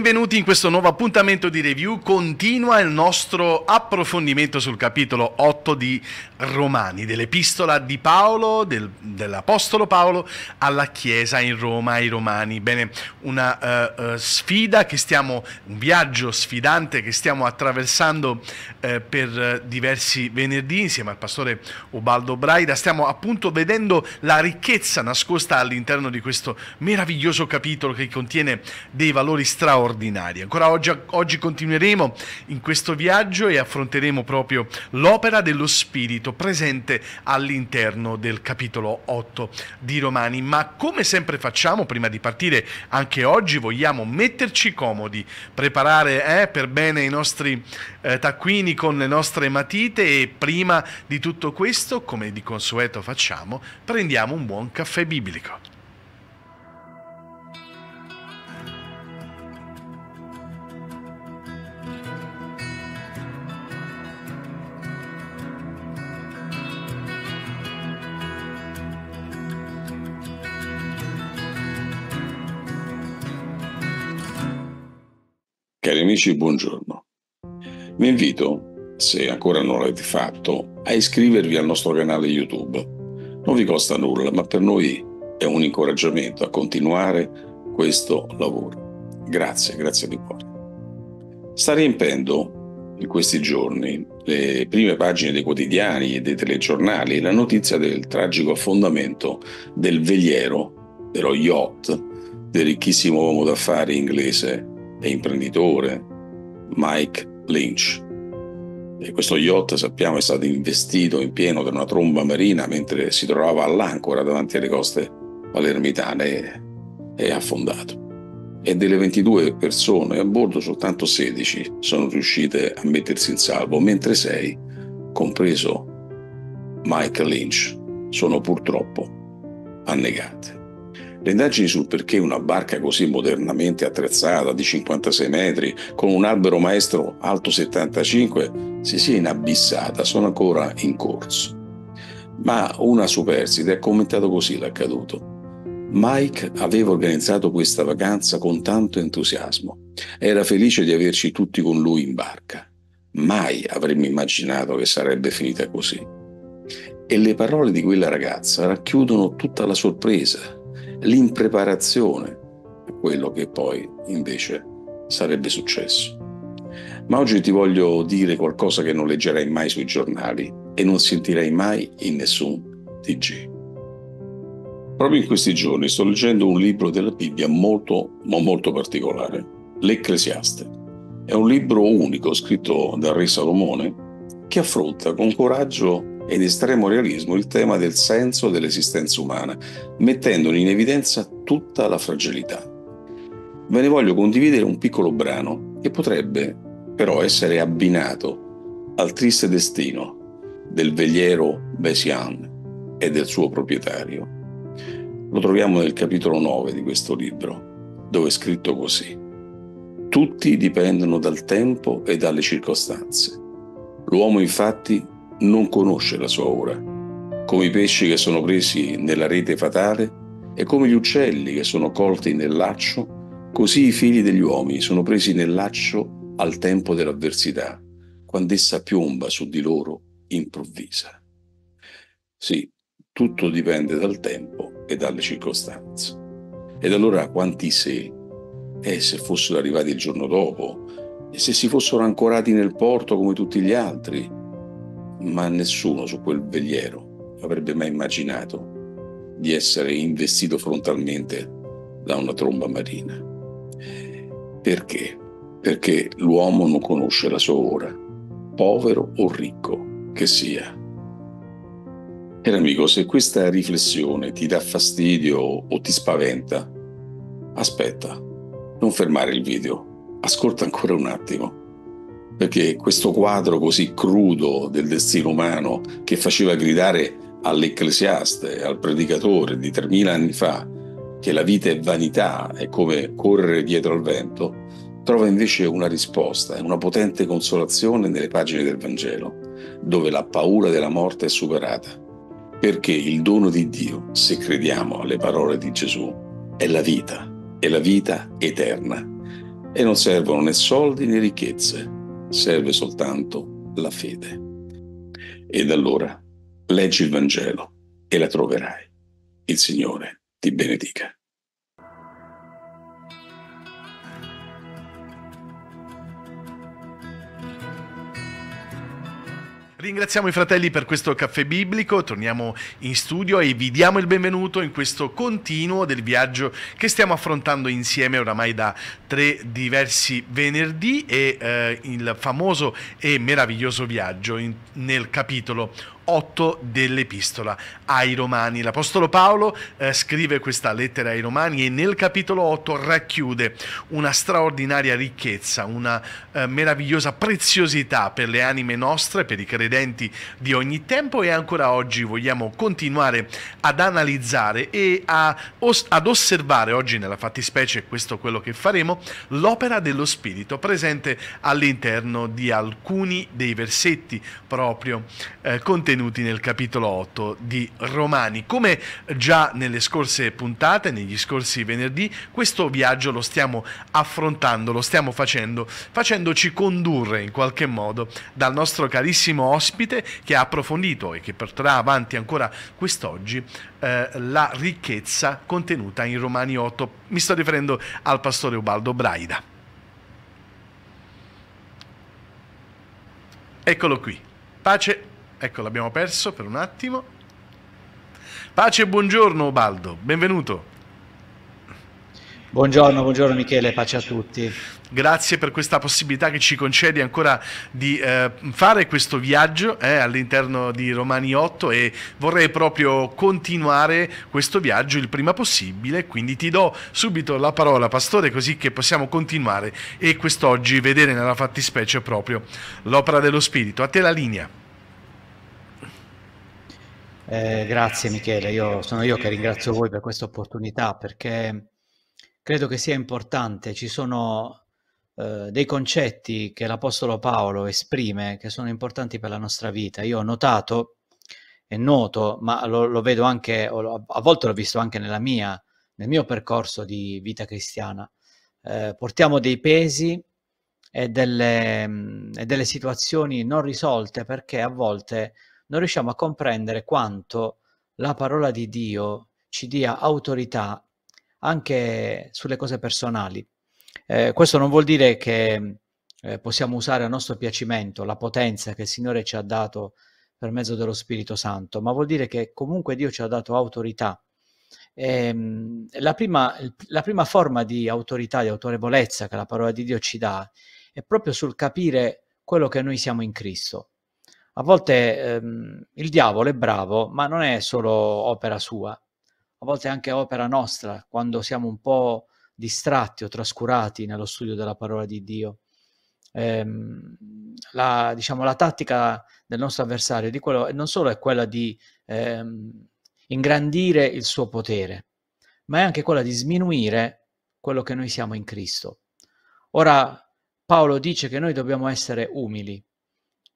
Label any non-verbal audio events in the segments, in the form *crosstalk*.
Benvenuti in questo nuovo appuntamento di review. Continua il nostro approfondimento sul capitolo 8 di Romani, dell'epistola di Paolo, del, dell'Apostolo Paolo alla Chiesa in Roma, ai Romani. Bene, una uh, uh, sfida che stiamo, un viaggio sfidante che stiamo attraversando uh, per diversi venerdì insieme al pastore Ubaldo Braida. Stiamo appunto vedendo la ricchezza nascosta all'interno di questo meraviglioso capitolo che contiene dei valori straordinari straordinarie. Ancora oggi, oggi continueremo in questo viaggio e affronteremo proprio l'opera dello Spirito presente all'interno del capitolo 8 di Romani. Ma come sempre facciamo prima di partire, anche oggi vogliamo metterci comodi, preparare eh, per bene i nostri eh, taccuini con le nostre matite e prima di tutto questo, come di consueto facciamo, prendiamo un buon caffè biblico. Cari amici, buongiorno. Vi invito, se ancora non l'avete fatto, a iscrivervi al nostro canale YouTube. Non vi costa nulla, ma per noi è un incoraggiamento a continuare questo lavoro. Grazie, grazie di cuore. Sta riempendo in questi giorni le prime pagine dei quotidiani e dei telegiornali la notizia del tragico affondamento del veliero, dello yacht, del ricchissimo uomo d'affari inglese e imprenditore Mike Lynch. E questo yacht, sappiamo, è stato investito in pieno da una tromba marina mentre si trovava all'ancora davanti alle coste palermitane e è affondato. E delle 22 persone a bordo, soltanto 16 sono riuscite a mettersi in salvo, mentre 6, compreso Mike Lynch, sono purtroppo annegate. Le indagini sul perché una barca così modernamente attrezzata di 56 metri, con un albero maestro alto 75, si sia inabissata sono ancora in corso. Ma una superstite ha commentato così l'accaduto. Mike aveva organizzato questa vacanza con tanto entusiasmo. Era felice di averci tutti con lui in barca. Mai avremmo immaginato che sarebbe finita così. E le parole di quella ragazza racchiudono tutta la sorpresa, l'impreparazione a quello che poi invece sarebbe successo. Ma oggi ti voglio dire qualcosa che non leggerai mai sui giornali e non sentirei mai in nessun TG. Proprio in questi giorni sto leggendo un libro della Bibbia molto, ma molto particolare, l'Ecclesiaste. È un libro unico scritto dal re Salomone che affronta con coraggio e in estremo realismo il tema del senso dell'esistenza umana, mettendone in evidenza tutta la fragilità. Ve ne voglio condividere un piccolo brano che potrebbe però essere abbinato al triste destino del vegliero Bessian e del suo proprietario. Lo troviamo nel capitolo 9 di questo libro, dove è scritto così. Tutti dipendono dal tempo e dalle circostanze. L'uomo infatti non conosce la sua ora, come i pesci che sono presi nella rete fatale e come gli uccelli che sono colti nel laccio, così i figli degli uomini sono presi nel laccio al tempo dell'avversità, quando essa piomba su di loro improvvisa. Sì, tutto dipende dal tempo e dalle circostanze. Ed allora quanti se? E eh, se fossero arrivati il giorno dopo? E se si fossero ancorati nel porto come tutti gli altri? ma nessuno su quel veliero avrebbe mai immaginato di essere investito frontalmente da una tromba marina. Perché? Perché l'uomo non conosce la sua ora, povero o ricco che sia. Cari amico, se questa riflessione ti dà fastidio o ti spaventa, aspetta, non fermare il video, ascolta ancora un attimo perché questo quadro così crudo del destino umano che faceva gridare all'ecclesiaste, al predicatore di 3000 anni fa, che la vita è vanità, è come correre dietro al vento, trova invece una risposta e una potente consolazione nelle pagine del Vangelo, dove la paura della morte è superata. Perché il dono di Dio, se crediamo alle parole di Gesù, è la vita, è la vita eterna. E non servono né soldi né ricchezze, serve soltanto la fede. Ed allora leggi il Vangelo e la troverai. Il Signore ti benedica. Ringraziamo i fratelli per questo caffè biblico, torniamo in studio e vi diamo il benvenuto in questo continuo del viaggio che stiamo affrontando insieme oramai da tre diversi venerdì e eh, il famoso e meraviglioso viaggio in, nel capitolo 8 dell'epistola ai Romani. L'Apostolo Paolo eh, scrive questa lettera ai Romani e nel capitolo 8 racchiude una straordinaria ricchezza, una eh, meravigliosa preziosità per le anime nostre, per i credenti di ogni tempo e ancora oggi vogliamo continuare ad analizzare e a, os, ad osservare oggi nella fattispecie, questo è quello che faremo, l'opera dello Spirito presente all'interno di alcuni dei versetti proprio eh, contenuti contenuti nel capitolo 8 di Romani. Come già nelle scorse puntate, negli scorsi venerdì, questo viaggio lo stiamo affrontando, lo stiamo facendo, facendoci condurre in qualche modo dal nostro carissimo ospite che ha approfondito e che porterà avanti ancora quest'oggi eh, la ricchezza contenuta in Romani 8. Mi sto riferendo al pastore Ubaldo Braida. Eccolo qui. Pace Ecco, l'abbiamo perso per un attimo. Pace e buongiorno Ubaldo, benvenuto. Buongiorno, buongiorno Michele, pace a tutti. Grazie per questa possibilità che ci concedi ancora di eh, fare questo viaggio eh, all'interno di Romani 8 e vorrei proprio continuare questo viaggio il prima possibile, quindi ti do subito la parola Pastore così che possiamo continuare e quest'oggi vedere nella fattispecie proprio l'opera dello Spirito. A te la linea. Eh, grazie Michele, io, sono io che ringrazio voi per questa opportunità perché credo che sia importante, ci sono eh, dei concetti che l'Apostolo Paolo esprime che sono importanti per la nostra vita. Io ho notato, è noto, ma lo, lo vedo anche, a volte l'ho visto anche mia, nel mio percorso di vita cristiana, eh, portiamo dei pesi e delle, mm, e delle situazioni non risolte perché a volte non riusciamo a comprendere quanto la parola di Dio ci dia autorità anche sulle cose personali. Eh, questo non vuol dire che eh, possiamo usare a nostro piacimento la potenza che il Signore ci ha dato per mezzo dello Spirito Santo, ma vuol dire che comunque Dio ci ha dato autorità. E, ehm, la, prima, la prima forma di autorità, di autorevolezza che la parola di Dio ci dà è proprio sul capire quello che noi siamo in Cristo. A volte ehm, il diavolo è bravo, ma non è solo opera sua, a volte è anche opera nostra, quando siamo un po' distratti o trascurati nello studio della parola di Dio. Ehm, la, diciamo, la tattica del nostro avversario quello, non solo è quella di ehm, ingrandire il suo potere, ma è anche quella di sminuire quello che noi siamo in Cristo. Ora Paolo dice che noi dobbiamo essere umili,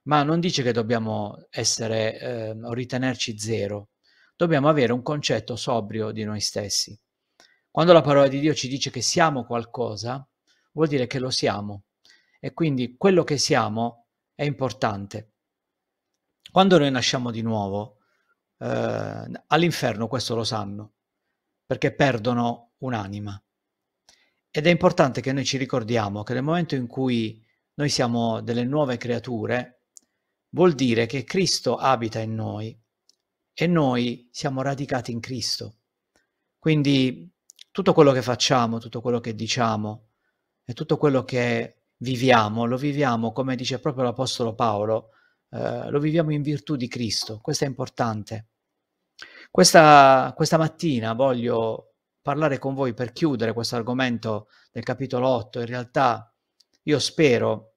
ma non dice che dobbiamo essere eh, o ritenerci zero, dobbiamo avere un concetto sobrio di noi stessi. Quando la parola di Dio ci dice che siamo qualcosa, vuol dire che lo siamo e quindi quello che siamo è importante. Quando noi nasciamo di nuovo, eh, all'inferno questo lo sanno, perché perdono un'anima. Ed è importante che noi ci ricordiamo che nel momento in cui noi siamo delle nuove creature, vuol dire che Cristo abita in noi e noi siamo radicati in Cristo. Quindi tutto quello che facciamo, tutto quello che diciamo e tutto quello che viviamo, lo viviamo, come dice proprio l'Apostolo Paolo, eh, lo viviamo in virtù di Cristo. Questo è importante. Questa, questa mattina voglio parlare con voi per chiudere questo argomento del capitolo 8. In realtà io spero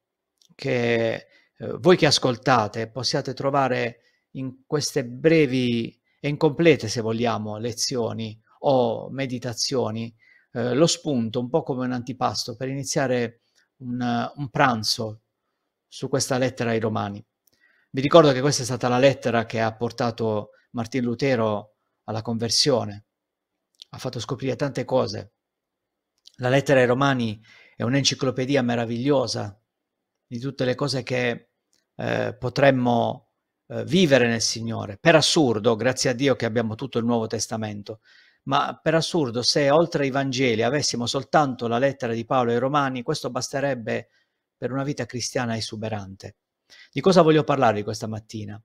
che eh, voi che ascoltate possiate trovare in queste brevi e incomplete, se vogliamo, lezioni o meditazioni eh, lo spunto, un po' come un antipasto, per iniziare un, un pranzo su questa lettera ai Romani. Vi ricordo che questa è stata la lettera che ha portato Martin Lutero alla conversione, ha fatto scoprire tante cose. La lettera ai Romani è un'enciclopedia meravigliosa di tutte le cose che eh, potremmo eh, vivere nel Signore. Per assurdo, grazie a Dio che abbiamo tutto il Nuovo Testamento, ma per assurdo se oltre ai Vangeli avessimo soltanto la lettera di Paolo ai Romani, questo basterebbe per una vita cristiana esuberante. Di cosa voglio parlarvi questa mattina?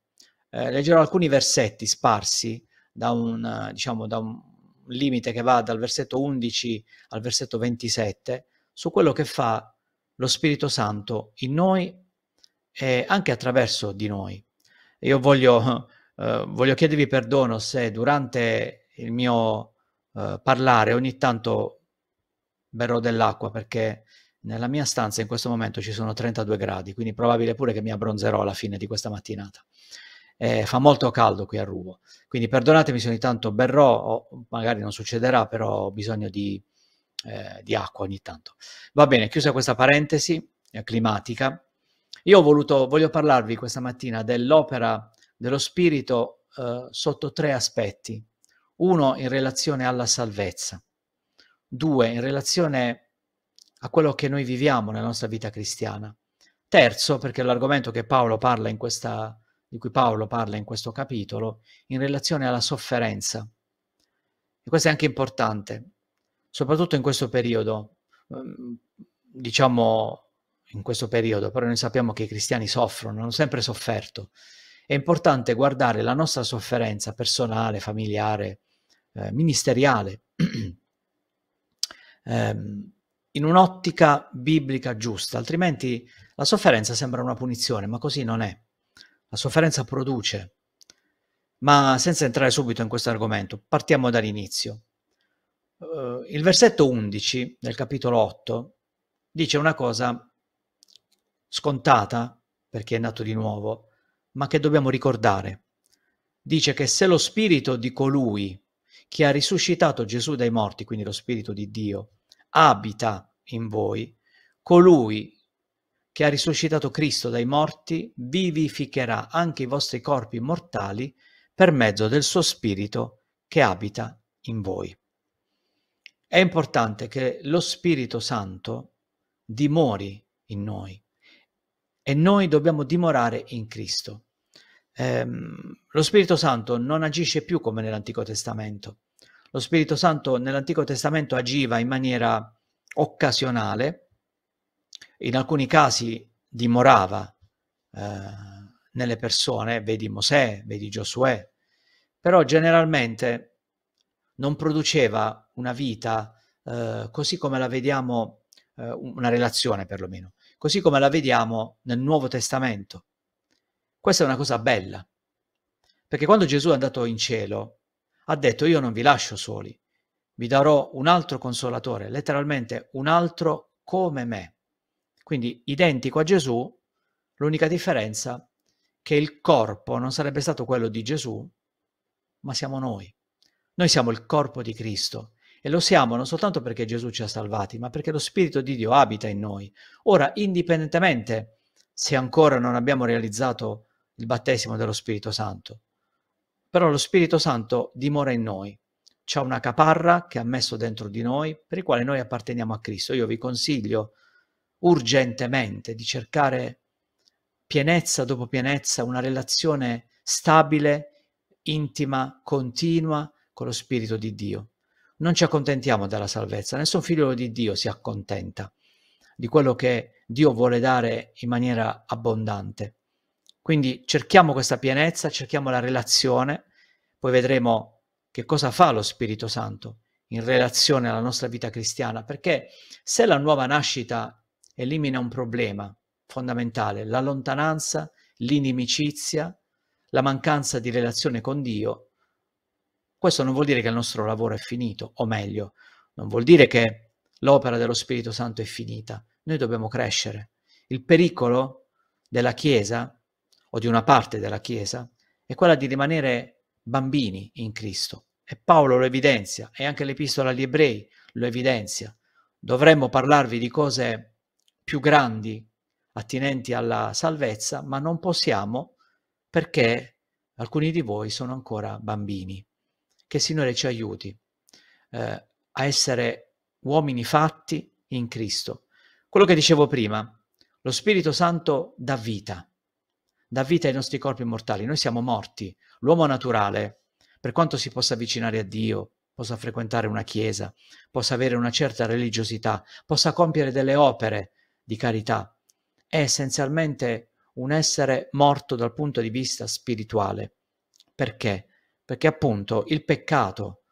Eh, leggerò alcuni versetti sparsi da un, diciamo, da un limite che va dal versetto 11 al versetto 27 su quello che fa lo Spirito Santo in noi e anche attraverso di noi. Io voglio, eh, voglio chiedervi perdono se durante il mio eh, parlare ogni tanto berrò dell'acqua perché nella mia stanza in questo momento ci sono 32 gradi, quindi probabile pure che mi abbronzerò alla fine di questa mattinata. Eh, fa molto caldo qui a Ruvo, quindi perdonatemi se ogni tanto berrò, o magari non succederà, però ho bisogno di, eh, di acqua ogni tanto. Va bene, chiusa questa parentesi eh, climatica, io ho voluto, voglio parlarvi questa mattina dell'opera dello Spirito eh, sotto tre aspetti. Uno in relazione alla salvezza, due in relazione a quello che noi viviamo nella nostra vita cristiana, terzo perché l'argomento che Paolo parla in questa, di cui Paolo parla in questo capitolo, in relazione alla sofferenza. E questo è anche importante, soprattutto in questo periodo, ehm, diciamo, in questo periodo, però noi sappiamo che i cristiani soffrono, hanno sempre sofferto. È importante guardare la nostra sofferenza personale, familiare, eh, ministeriale, *clears throat* eh, in un'ottica biblica giusta, altrimenti la sofferenza sembra una punizione, ma così non è. La sofferenza produce. Ma senza entrare subito in questo argomento, partiamo dall'inizio. Uh, il versetto 11 del capitolo 8 dice una cosa scontata, perché è nato di nuovo, ma che dobbiamo ricordare. Dice che se lo spirito di colui che ha risuscitato Gesù dai morti, quindi lo spirito di Dio, abita in voi, colui che ha risuscitato Cristo dai morti vivificherà anche i vostri corpi mortali per mezzo del suo spirito che abita in voi. È importante che lo Spirito Santo dimori in noi e noi dobbiamo dimorare in Cristo. Ehm, lo Spirito Santo non agisce più come nell'Antico Testamento. Lo Spirito Santo nell'Antico Testamento agiva in maniera occasionale, in alcuni casi dimorava eh, nelle persone, vedi Mosè, vedi Giosuè, però generalmente non produceva una vita eh, così come la vediamo eh, una relazione perlomeno, così come la vediamo nel Nuovo Testamento. Questa è una cosa bella, perché quando Gesù è andato in cielo ha detto io non vi lascio soli, vi darò un altro consolatore, letteralmente un altro come me. Quindi identico a Gesù, l'unica differenza è che il corpo non sarebbe stato quello di Gesù, ma siamo noi. Noi siamo il corpo di Cristo e lo siamo non soltanto perché Gesù ci ha salvati, ma perché lo Spirito di Dio abita in noi. Ora, indipendentemente se ancora non abbiamo realizzato il battesimo dello Spirito Santo, però lo Spirito Santo dimora in noi. C'è una caparra che ha messo dentro di noi, per il quale noi apparteniamo a Cristo. Io vi consiglio urgentemente di cercare pienezza dopo pienezza, una relazione stabile, intima, continua con lo Spirito di Dio non ci accontentiamo della salvezza, nessun figlio di Dio si accontenta di quello che Dio vuole dare in maniera abbondante. Quindi cerchiamo questa pienezza, cerchiamo la relazione, poi vedremo che cosa fa lo Spirito Santo in relazione alla nostra vita cristiana, perché se la nuova nascita elimina un problema fondamentale, la lontananza, l'inimicizia, la mancanza di relazione con Dio, questo non vuol dire che il nostro lavoro è finito, o meglio, non vuol dire che l'opera dello Spirito Santo è finita. Noi dobbiamo crescere. Il pericolo della Chiesa, o di una parte della Chiesa, è quella di rimanere bambini in Cristo. E Paolo lo evidenzia, e anche l'Epistola agli Ebrei lo evidenzia. Dovremmo parlarvi di cose più grandi attinenti alla salvezza, ma non possiamo perché alcuni di voi sono ancora bambini che il Signore ci aiuti eh, a essere uomini fatti in Cristo. Quello che dicevo prima, lo Spirito Santo dà vita, dà vita ai nostri corpi mortali. Noi siamo morti. L'uomo naturale, per quanto si possa avvicinare a Dio, possa frequentare una chiesa, possa avere una certa religiosità, possa compiere delle opere di carità, è essenzialmente un essere morto dal punto di vista spirituale. Perché? perché appunto il peccato,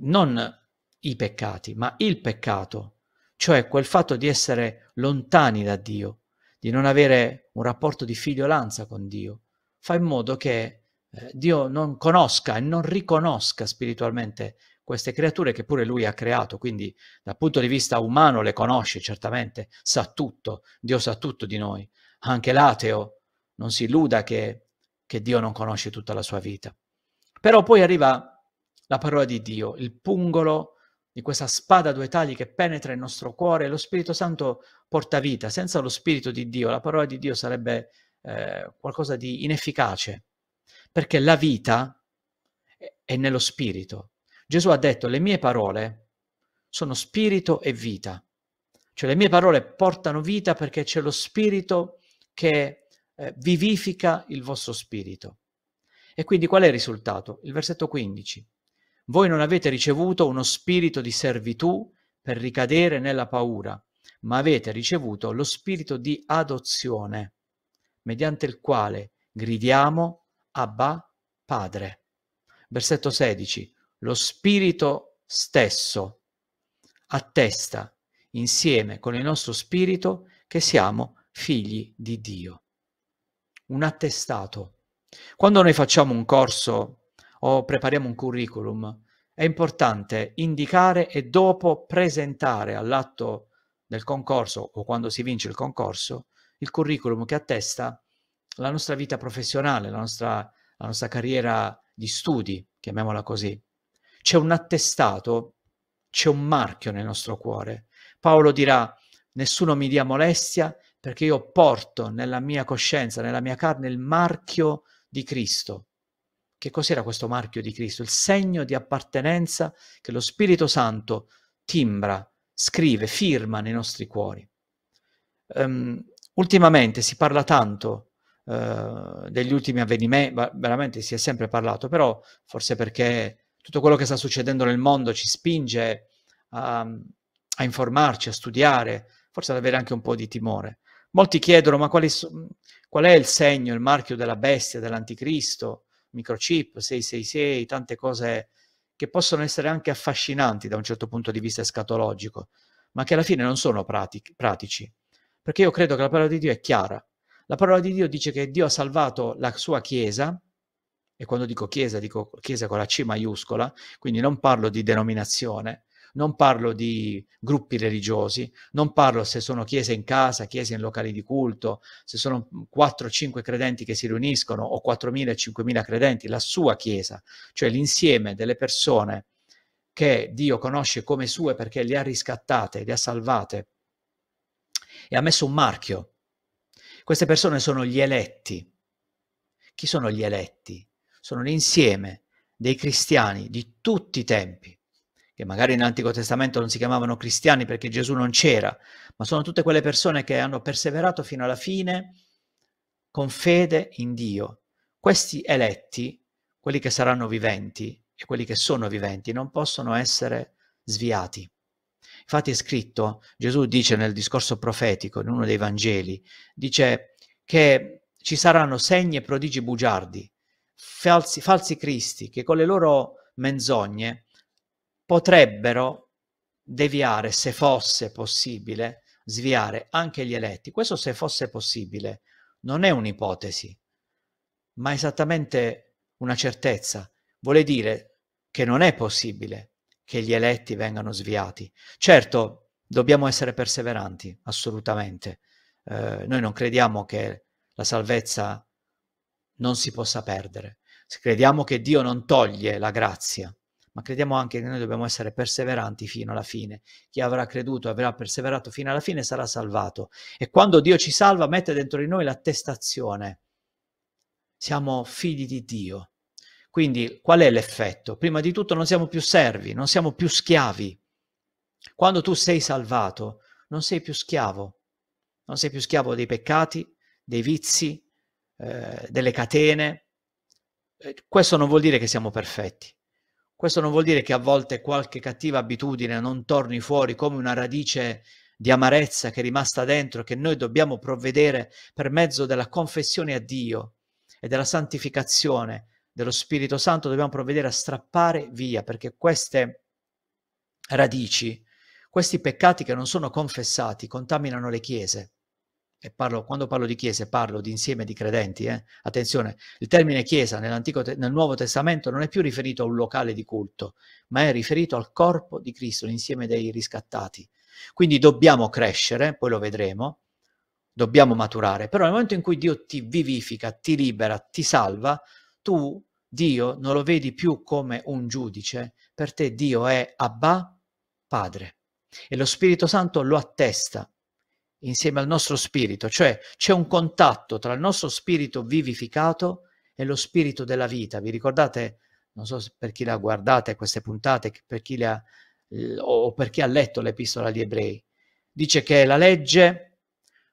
non i peccati, ma il peccato, cioè quel fatto di essere lontani da Dio, di non avere un rapporto di figliolanza con Dio, fa in modo che eh, Dio non conosca e non riconosca spiritualmente queste creature che pure lui ha creato, quindi dal punto di vista umano le conosce certamente, sa tutto, Dio sa tutto di noi, anche l'ateo non si illuda che, che Dio non conosce tutta la sua vita. Però poi arriva la parola di Dio, il pungolo di questa spada a due tagli che penetra il nostro cuore e lo Spirito Santo porta vita. Senza lo Spirito di Dio, la parola di Dio sarebbe eh, qualcosa di inefficace, perché la vita è nello Spirito. Gesù ha detto, le mie parole sono spirito e vita. Cioè le mie parole portano vita perché c'è lo spirito che eh, vivifica il vostro spirito. E quindi qual è il risultato? Il versetto 15. Voi non avete ricevuto uno spirito di servitù per ricadere nella paura, ma avete ricevuto lo spirito di adozione, mediante il quale gridiamo Abba Padre. Versetto 16. Lo spirito stesso attesta insieme con il nostro spirito che siamo figli di Dio. Un attestato quando noi facciamo un corso o prepariamo un curriculum, è importante indicare e dopo presentare all'atto del concorso o quando si vince il concorso il curriculum che attesta la nostra vita professionale, la nostra, la nostra carriera di studi, chiamiamola così. C'è un attestato, c'è un marchio nel nostro cuore. Paolo dirà, nessuno mi dia molestia perché io porto nella mia coscienza, nella mia carne il marchio di Cristo. Che cos'era questo marchio di Cristo? Il segno di appartenenza che lo Spirito Santo timbra, scrive, firma nei nostri cuori. Um, ultimamente si parla tanto uh, degli ultimi avvenimenti, veramente si è sempre parlato, però forse perché tutto quello che sta succedendo nel mondo ci spinge a, a informarci, a studiare, forse ad avere anche un po' di timore. Molti chiedono, ma quali sono Qual è il segno, il marchio della bestia, dell'anticristo, microchip, 666, tante cose che possono essere anche affascinanti da un certo punto di vista escatologico, ma che alla fine non sono pratic- pratici. Perché io credo che la parola di Dio è chiara. La parola di Dio dice che Dio ha salvato la sua Chiesa, e quando dico Chiesa dico Chiesa con la C maiuscola, quindi non parlo di denominazione, non parlo di gruppi religiosi, non parlo se sono chiese in casa, chiese in locali di culto, se sono 4-5 mhmm, credenti che si riuniscono o 4.000-5.000 credenti, la sua chiesa, cioè l'insieme delle persone che Dio conosce come sue perché le ha riscattate, le ha salvate e ha messo un marchio. Queste persone sono gli eletti. Chi sono gli eletti? Sono l'insieme dei cristiani di tutti i tempi che magari nell'Antico Testamento non si chiamavano cristiani perché Gesù non c'era, ma sono tutte quelle persone che hanno perseverato fino alla fine con fede in Dio. Questi eletti, quelli che saranno viventi e quelli che sono viventi, non possono essere sviati. Infatti è scritto, Gesù dice nel discorso profetico, in uno dei Vangeli, dice che ci saranno segni e prodigi bugiardi, falsi, falsi cristi che con le loro menzogne potrebbero deviare, se fosse possibile, sviare anche gli eletti. Questo se fosse possibile non è un'ipotesi, ma esattamente una certezza. Vuole dire che non è possibile che gli eletti vengano sviati. Certo, dobbiamo essere perseveranti, assolutamente. Eh, noi non crediamo che la salvezza non si possa perdere. Crediamo che Dio non toglie la grazia, ma crediamo anche che noi dobbiamo essere perseveranti fino alla fine. Chi avrà creduto, e avrà perseverato fino alla fine, sarà salvato. E quando Dio ci salva, mette dentro di noi l'attestazione. Siamo figli di Dio. Quindi qual è l'effetto? Prima di tutto non siamo più servi, non siamo più schiavi. Quando tu sei salvato, non sei più schiavo. Non sei più schiavo dei peccati, dei vizi, eh, delle catene. Eh, questo non vuol dire che siamo perfetti questo non vuol dire che a volte qualche cattiva abitudine non torni fuori come una radice di amarezza che è rimasta dentro, che noi dobbiamo provvedere per mezzo della confessione a Dio e della santificazione dello Spirito Santo, dobbiamo provvedere a strappare via, perché queste radici, questi peccati che non sono confessati, contaminano le chiese e parlo, quando parlo di chiese parlo di insieme di credenti, eh? attenzione, il termine chiesa nel Nuovo Testamento non è più riferito a un locale di culto, ma è riferito al corpo di Cristo, l'insieme dei riscattati. Quindi dobbiamo crescere, poi lo vedremo, dobbiamo maturare, però nel momento in cui Dio ti vivifica, ti libera, ti salva, tu Dio non lo vedi più come un giudice, per te Dio è Abba, Padre, e lo Spirito Santo lo attesta insieme al nostro spirito, cioè c'è un contatto tra il nostro spirito vivificato e lo spirito della vita. Vi ricordate, non so se per chi la guardate queste puntate, per chi le ha, o per chi ha letto l'epistola agli ebrei, dice che la legge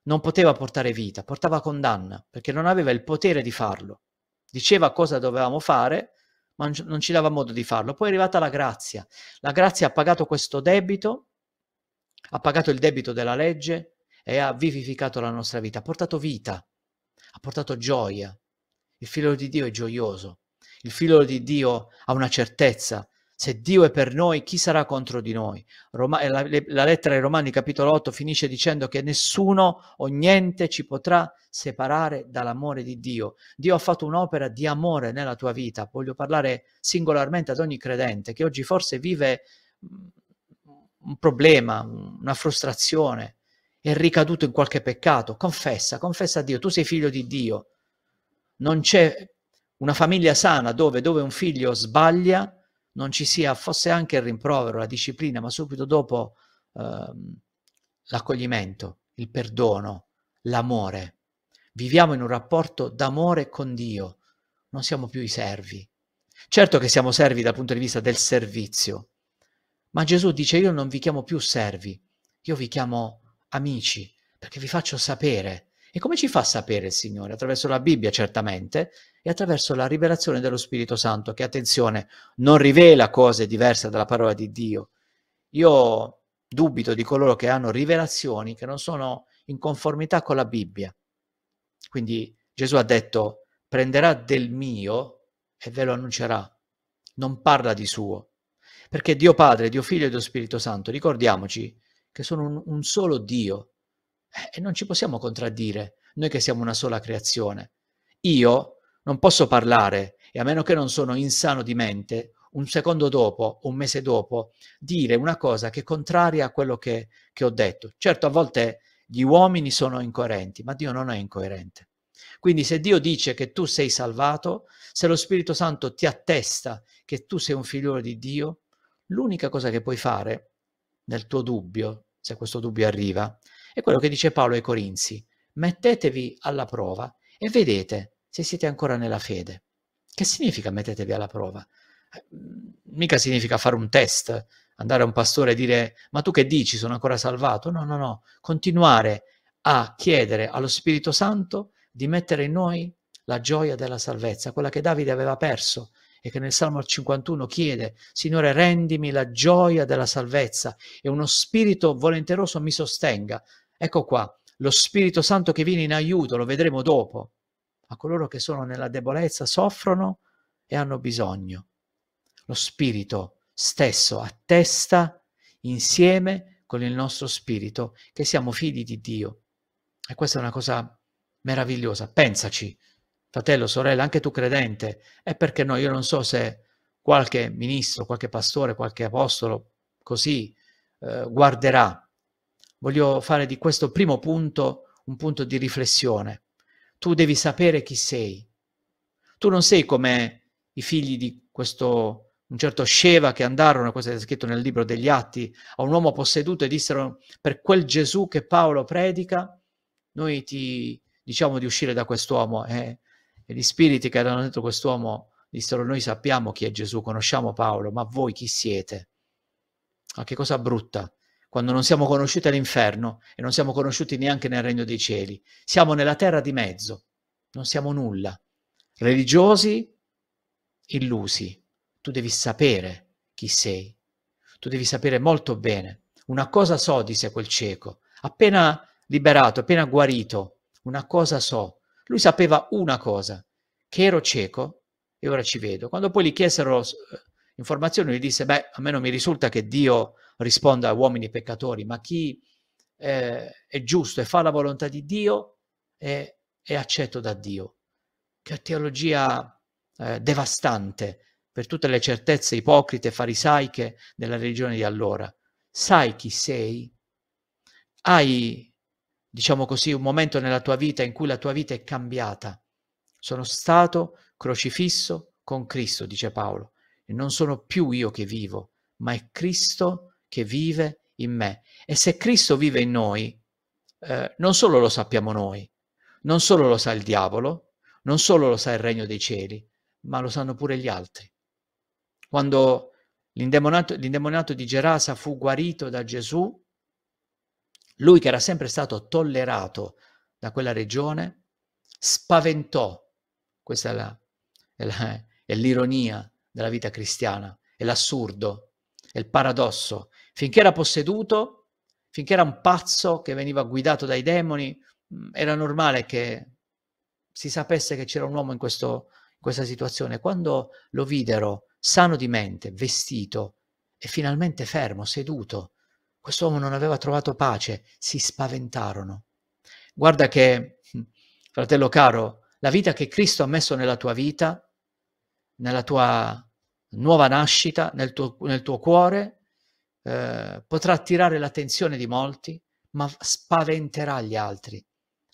non poteva portare vita, portava condanna, perché non aveva il potere di farlo. Diceva cosa dovevamo fare, ma non ci dava modo di farlo. Poi è arrivata la grazia. La grazia ha pagato questo debito, ha pagato il debito della legge, e ha vivificato la nostra vita, ha portato vita, ha portato gioia. Il figlio di Dio è gioioso, il figlio di Dio ha una certezza. Se Dio è per noi, chi sarà contro di noi? Roma- la, la lettera ai Romani, capitolo 8, finisce dicendo che nessuno o niente ci potrà separare dall'amore di Dio. Dio ha fatto un'opera di amore nella tua vita. Voglio parlare singolarmente ad ogni credente che oggi forse vive mm, un problema, una frustrazione, è ricaduto in qualche peccato, confessa, confessa a Dio, tu sei figlio di Dio. Non c'è una famiglia sana dove, dove un figlio sbaglia, non ci sia fosse anche il rimprovero, la disciplina, ma subito dopo ehm, l'accoglimento, il perdono, l'amore. Viviamo in un rapporto d'amore con Dio, non siamo più i servi. Certo che siamo servi dal punto di vista del servizio, ma Gesù dice io non vi chiamo più servi, io vi chiamo amici, perché vi faccio sapere. E come ci fa sapere il Signore? Attraverso la Bibbia, certamente, e attraverso la rivelazione dello Spirito Santo, che, attenzione, non rivela cose diverse dalla parola di Dio. Io dubito di coloro che hanno rivelazioni che non sono in conformità con la Bibbia. Quindi Gesù ha detto, prenderà del mio e ve lo annuncerà. Non parla di suo. Perché Dio Padre, Dio Figlio e Dio Spirito Santo, ricordiamoci, che sono un, un solo Dio. Eh, e non ci possiamo contraddire, noi che siamo una sola creazione. Io non posso parlare, e a meno che non sono insano di mente, un secondo dopo, un mese dopo, dire una cosa che è contraria a quello che, che ho detto. Certo, a volte gli uomini sono incoerenti, ma Dio non è incoerente. Quindi se Dio dice che tu sei salvato, se lo Spirito Santo ti attesta che tu sei un figliolo di Dio, l'unica cosa che puoi fare nel tuo dubbio, se questo dubbio arriva, è quello che dice Paolo ai Corinzi. Mettetevi alla prova e vedete se siete ancora nella fede. Che significa mettetevi alla prova? Eh, mm, mica significa fare un test, andare a un pastore e dire ma tu che dici, sono ancora salvato? No, no, no, continuare a chiedere allo Spirito Santo di mettere in noi la gioia della salvezza, quella che Davide aveva perso e che nel Salmo 51 chiede, Signore, rendimi la gioia della salvezza e uno spirito volenteroso mi sostenga. Ecco qua, lo Spirito Santo che viene in aiuto, lo vedremo dopo, a coloro che sono nella debolezza, soffrono e hanno bisogno. Lo Spirito stesso attesta insieme con il nostro Spirito che siamo figli di Dio. E questa è una cosa meravigliosa. Pensaci fratello, sorella, anche tu credente, e perché no? Io non so se qualche ministro, qualche pastore, qualche apostolo così eh, guarderà. Voglio fare di questo primo punto un punto di riflessione. Tu devi sapere chi sei. Tu non sei come i figli di questo un certo Sceva che andarono, questo è scritto nel libro degli Atti, a un uomo posseduto e dissero per quel Gesù che Paolo predica, noi ti diciamo di uscire da quest'uomo. E eh, e gli spiriti che erano dentro quest'uomo dissero noi sappiamo chi è Gesù, conosciamo Paolo, ma voi chi siete? Ma che cosa brutta, quando non siamo conosciuti all'inferno e non siamo conosciuti neanche nel regno dei cieli. Siamo nella terra di mezzo, non siamo nulla. Religiosi, illusi. Tu devi sapere chi sei, tu devi sapere molto bene. Una cosa so, disse quel cieco, appena liberato, appena guarito, una cosa so, lui sapeva una cosa, che ero cieco e ora ci vedo. Quando poi gli chiesero eh, informazioni, lui disse, beh, a me non mi risulta che Dio risponda a uomini peccatori, ma chi eh, è giusto e fa la volontà di Dio è, è accetto da Dio. Che teologia eh, devastante per tutte le certezze ipocrite e farisaiche della religione di allora. Sai chi sei, hai diciamo così, un momento nella tua vita in cui la tua vita è cambiata. Sono stato crocifisso con Cristo, dice Paolo, e non sono più io che vivo, ma è Cristo che vive in me. E se Cristo vive in noi, eh, non solo lo sappiamo noi, non solo lo sa il diavolo, non solo lo sa il regno dei cieli, ma lo sanno pure gli altri. Quando l'indemoniato, l'indemonato di Gerasa fu guarito da Gesù, lui che era sempre stato tollerato da quella regione, spaventò, questa è, la, è, la, è l'ironia della vita cristiana, è l'assurdo, è il paradosso. Finché era posseduto, finché era un pazzo che veniva guidato dai demoni, mm, era normale che si sapesse che c'era un uomo in, questo, in questa situazione. Quando lo videro sano di mente, vestito e finalmente fermo, seduto, Quest'uomo non aveva trovato pace, si spaventarono. Guarda che, fratello caro, la vita che Cristo ha messo nella tua vita, nella tua nuova nascita, nel tuo, nel tuo cuore, eh, potrà attirare l'attenzione di molti, ma spaventerà gli altri.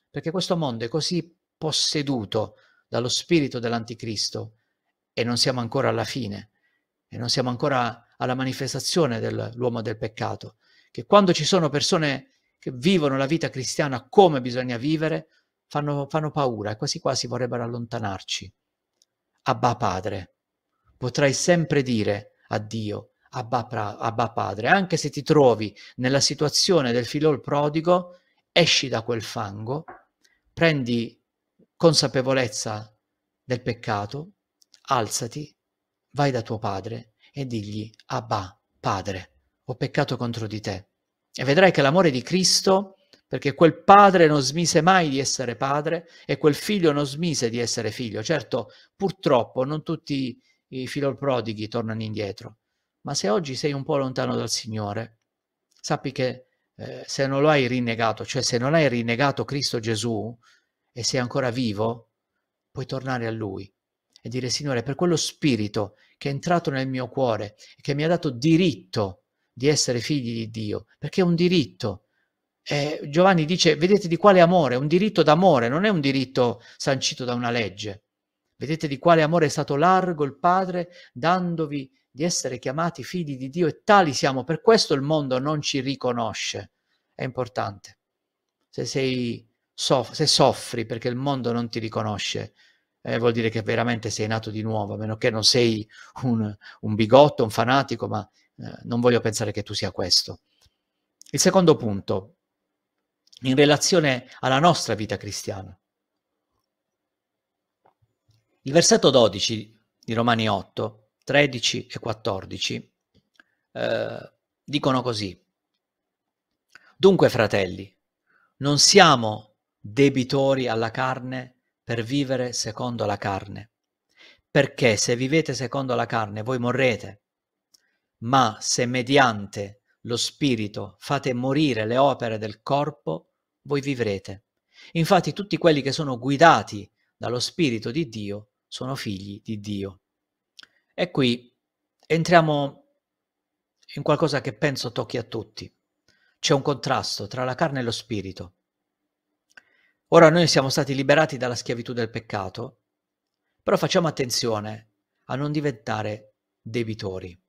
Perché questo mondo è così posseduto dallo spirito dell'anticristo e non siamo ancora alla fine, e non siamo ancora alla manifestazione dell'uomo del peccato che quando ci sono persone che vivono la vita cristiana come bisogna vivere, fanno, fanno paura e quasi quasi vorrebbero allontanarci. Abba Padre, potrai sempre dire a Dio, Abba, Abba Padre, anche se ti trovi nella situazione del figliol prodigo, esci da quel fango, prendi consapevolezza del peccato, alzati, vai da tuo padre e digli Abba, Padre ho peccato contro di te. E vedrai che l'amore di Cristo, perché quel padre non smise mai di essere padre e quel figlio non smise di essere figlio. Certo, purtroppo non tutti i filoprodighi tornano indietro, ma se oggi sei un po' lontano dal Signore, sappi che eh, se non lo hai rinnegato, cioè se non hai rinnegato Cristo Gesù e sei ancora vivo, puoi tornare a Lui e dire Signore, per quello spirito che è entrato nel mio cuore e che mi ha dato diritto di essere figli di Dio, perché è un diritto. Eh, Giovanni dice, vedete di quale amore, un diritto d'amore, non è un diritto sancito da una legge. Vedete di quale amore è stato largo il Padre dandovi di essere chiamati figli di Dio e tali siamo, per questo il mondo non ci riconosce. È importante. Se, sei, soff se soffri perché il mondo non ti riconosce, eh, vuol dire che veramente sei nato di nuovo, a meno che non sei un, un bigotto, un fanatico, ma eh, non voglio pensare che tu sia questo. Il secondo punto, in relazione alla nostra vita cristiana. Il versetto 12 di Romani 8, 13 e 14 eh, dicono così. Dunque, fratelli, non siamo debitori alla carne per vivere secondo la carne, perché se vivete secondo la carne voi morrete, ma se mediante lo spirito fate morire le opere del corpo, voi vivrete. Infatti tutti quelli che sono guidati dallo spirito di Dio sono figli di Dio. E qui entriamo in qualcosa che penso tocchi a tutti. C'è un contrasto tra la carne e lo spirito. Ora noi siamo stati liberati dalla schiavitù del peccato, però facciamo attenzione a non diventare debitori.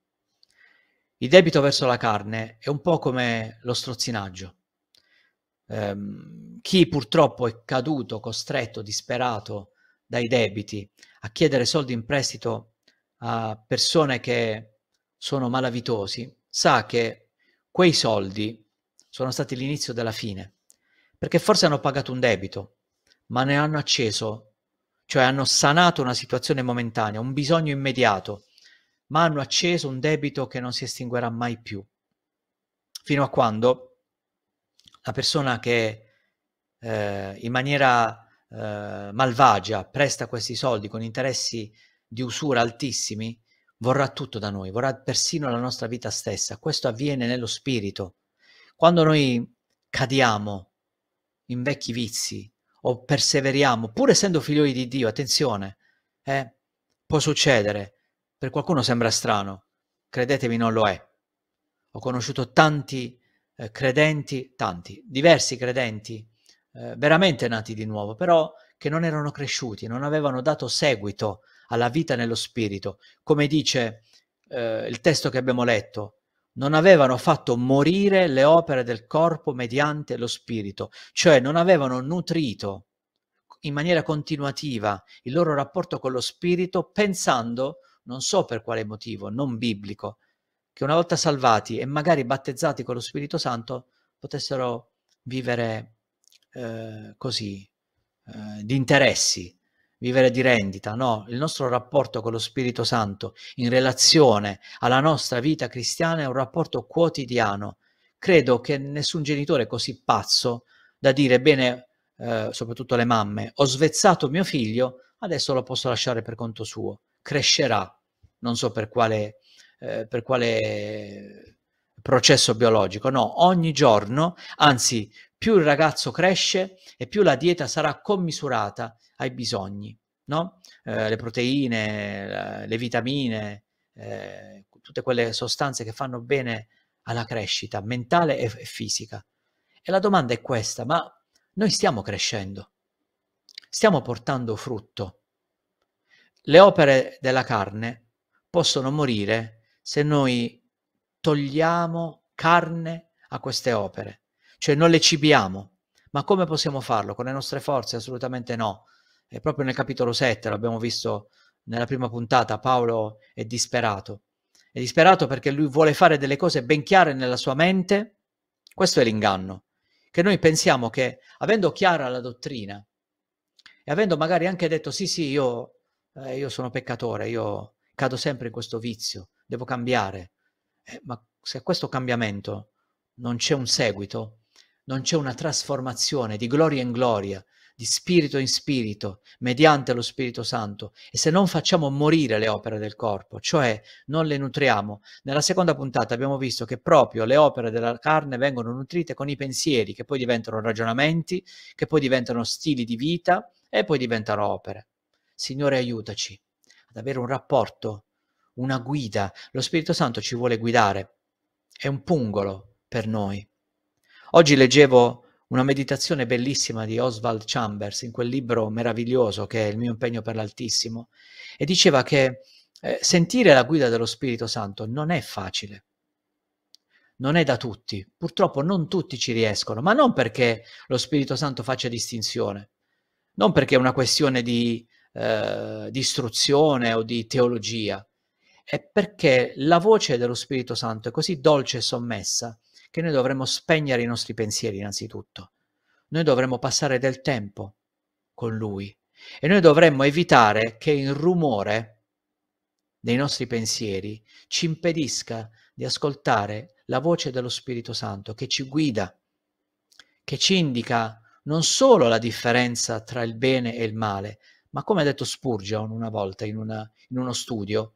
Il debito verso la carne è un po' come lo strozzinaggio. Um, chi purtroppo è caduto, costretto, disperato dai debiti a chiedere soldi in prestito a persone che sono malavitosi, sa che quei soldi sono stati l'inizio della fine, perché forse hanno pagato un debito, ma ne hanno acceso, cioè hanno sanato una situazione momentanea, un bisogno immediato ma hanno acceso un debito che non si estinguerà mai più. Fino a quando la persona che eh, in maniera eh, malvagia presta questi soldi con interessi di usura altissimi, vorrà tutto da noi, vorrà persino la nostra vita stessa. Questo avviene nello spirito. Quando noi cadiamo in vecchi vizi o perseveriamo, pur essendo figlioli di Dio, attenzione, eh, può succedere per qualcuno sembra strano, credetemi non lo è. Ho conosciuto tanti eh, credenti, tanti, diversi credenti, eh, veramente nati di nuovo, però che non erano cresciuti, non avevano dato seguito alla vita nello spirito, come dice eh, il testo che abbiamo letto, non avevano fatto morire le opere del corpo mediante lo spirito, cioè non avevano nutrito in maniera continuativa il loro rapporto con lo spirito pensando non so per quale motivo, non biblico, che una volta salvati e magari battezzati con lo Spirito Santo potessero vivere eh, così, eh, di interessi, vivere di rendita, no, il nostro rapporto con lo Spirito Santo in relazione alla nostra vita cristiana è un rapporto quotidiano. Credo che nessun genitore così pazzo da dire, bene, eh, soprattutto le mamme, ho svezzato mio figlio, adesso lo posso lasciare per conto suo crescerà, non so per quale, eh, per quale processo biologico, no, ogni giorno, anzi più il ragazzo cresce e più la dieta sarà commisurata ai bisogni, no? Eh, le proteine, le vitamine, eh, tutte quelle sostanze che fanno bene alla crescita mentale e, e fisica. E la domanda è questa, ma noi stiamo crescendo, stiamo portando frutto le opere della carne possono morire se noi togliamo carne a queste opere, cioè non le cibiamo. Ma come possiamo farlo? Con le nostre forze? Assolutamente no. E proprio nel capitolo 7, l'abbiamo visto nella prima puntata, Paolo è disperato. È disperato perché lui vuole fare delle cose ben chiare nella sua mente. Questo è l'inganno. Che noi pensiamo che avendo chiara la dottrina e avendo magari anche detto sì sì io eh, io sono peccatore, io cado sempre in questo vizio, devo cambiare. Eh, ma se a questo cambiamento non c'è un seguito, non c'è una trasformazione di gloria in gloria, di spirito in spirito, mediante lo Spirito Santo, e se non facciamo morire le opere del corpo, cioè non le nutriamo, nella seconda puntata abbiamo visto che proprio le opere della carne vengono nutrite con i pensieri, che poi diventano ragionamenti, che poi diventano stili di vita e poi diventano opere. Signore aiutaci ad avere un rapporto, una guida. Lo Spirito Santo ci vuole guidare, è un pungolo per noi. Oggi leggevo una meditazione bellissima di Oswald Chambers in quel libro meraviglioso che è Il mio impegno per l'Altissimo e diceva che eh, sentire la guida dello Spirito Santo non è facile non è da tutti. Purtroppo non tutti ci riescono, ma non perché lo Spirito Santo faccia distinzione, non perché è una questione di eh, di istruzione o di teologia, è perché la voce dello Spirito Santo è così dolce e sommessa che noi dovremmo spegnere i nostri pensieri innanzitutto. Noi dovremmo passare del tempo con Lui e noi dovremmo evitare che il rumore dei nostri pensieri ci impedisca di ascoltare la voce dello Spirito Santo che ci guida, che ci indica non solo la differenza tra il bene e il male, ma come ha detto Spurgeon una volta in, una, in uno studio,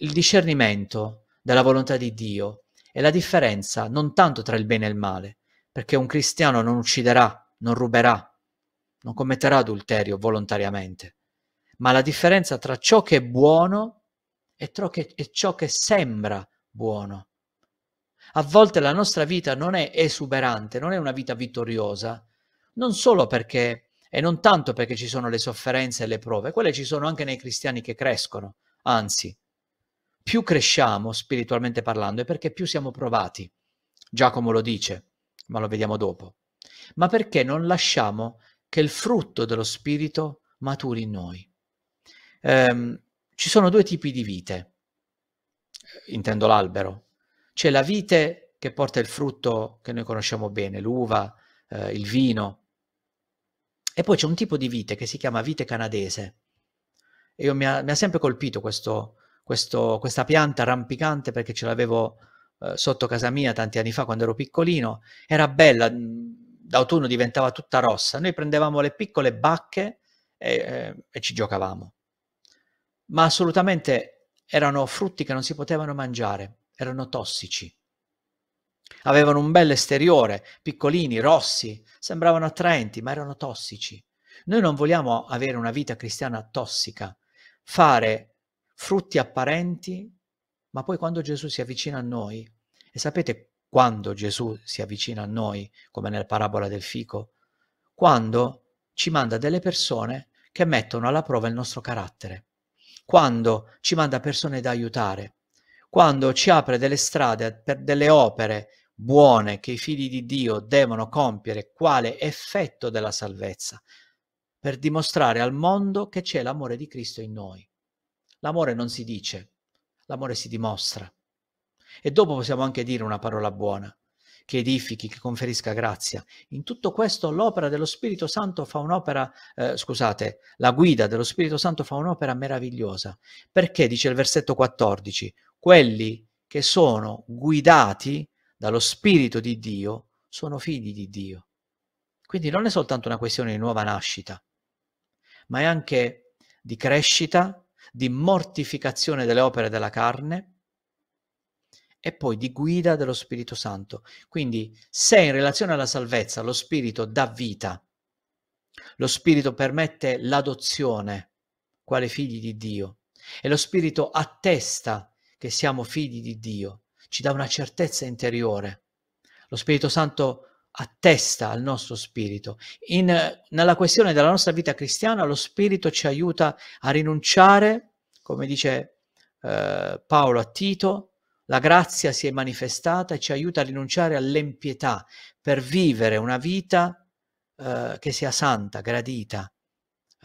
il discernimento della volontà di Dio è la differenza non tanto tra il bene e il male, perché un cristiano non ucciderà, non ruberà, non commetterà adulterio volontariamente, ma la differenza tra ciò che è buono e, che, e ciò che sembra buono. A volte la nostra vita non è esuberante, non è una vita vittoriosa, non solo perché e non tanto perché ci sono le sofferenze e le prove, quelle ci sono anche nei cristiani che crescono, anzi, più cresciamo spiritualmente parlando è perché più siamo provati. Giacomo lo dice, ma lo vediamo dopo. Ma perché non lasciamo che il frutto dello spirito maturi in noi? Ehm, ci sono due tipi di vite, intendo l'albero. C'è la vite che porta il frutto che noi conosciamo bene, l'uva, eh, il vino, e poi c'è un tipo di vite che si chiama vite canadese. E io mi ha, mi ha sempre colpito questo, questo, questa pianta rampicante perché ce l'avevo eh, sotto casa mia tanti anni fa quando ero piccolino. Era bella, mm, d'autunno diventava tutta rossa. Noi prendevamo le piccole bacche e, eh, e ci giocavamo. Ma assolutamente erano frutti che non si potevano mangiare, erano tossici. Avevano un bel esteriore, piccolini, rossi, sembravano attraenti, ma erano tossici. Noi non vogliamo avere una vita cristiana tossica, fare frutti apparenti, ma poi quando Gesù si avvicina a noi, e sapete quando Gesù si avvicina a noi, come nella parabola del fico, quando ci manda delle persone che mettono alla prova il nostro carattere, quando ci manda persone da aiutare, quando ci apre delle strade per delle opere buone che i figli di Dio devono compiere quale effetto della salvezza, per dimostrare al mondo che c'è l'amore di Cristo in noi. L'amore non si dice, l'amore si dimostra. E dopo possiamo anche dire una parola buona, che edifichi, che conferisca grazia. In tutto questo l'opera dello Spirito Santo fa un'opera, eh, scusate, la guida dello Spirito Santo fa un'opera meravigliosa. Perché, dice il versetto 14, quelli che sono guidati dallo Spirito di Dio sono figli di Dio. Quindi non è soltanto una questione di nuova nascita, ma è anche di crescita, di mortificazione delle opere della carne e poi di guida dello Spirito Santo. Quindi se in relazione alla salvezza lo Spirito dà vita, lo Spirito permette l'adozione quale figli di Dio e lo Spirito attesta che siamo figli di Dio, ci dà una certezza interiore. Lo Spirito Santo attesta al nostro spirito. In, nella questione della nostra vita cristiana lo Spirito ci aiuta a rinunciare, come dice eh, Paolo a Tito, la grazia si è manifestata e ci aiuta a rinunciare all'empietà per vivere una vita eh, che sia santa, gradita,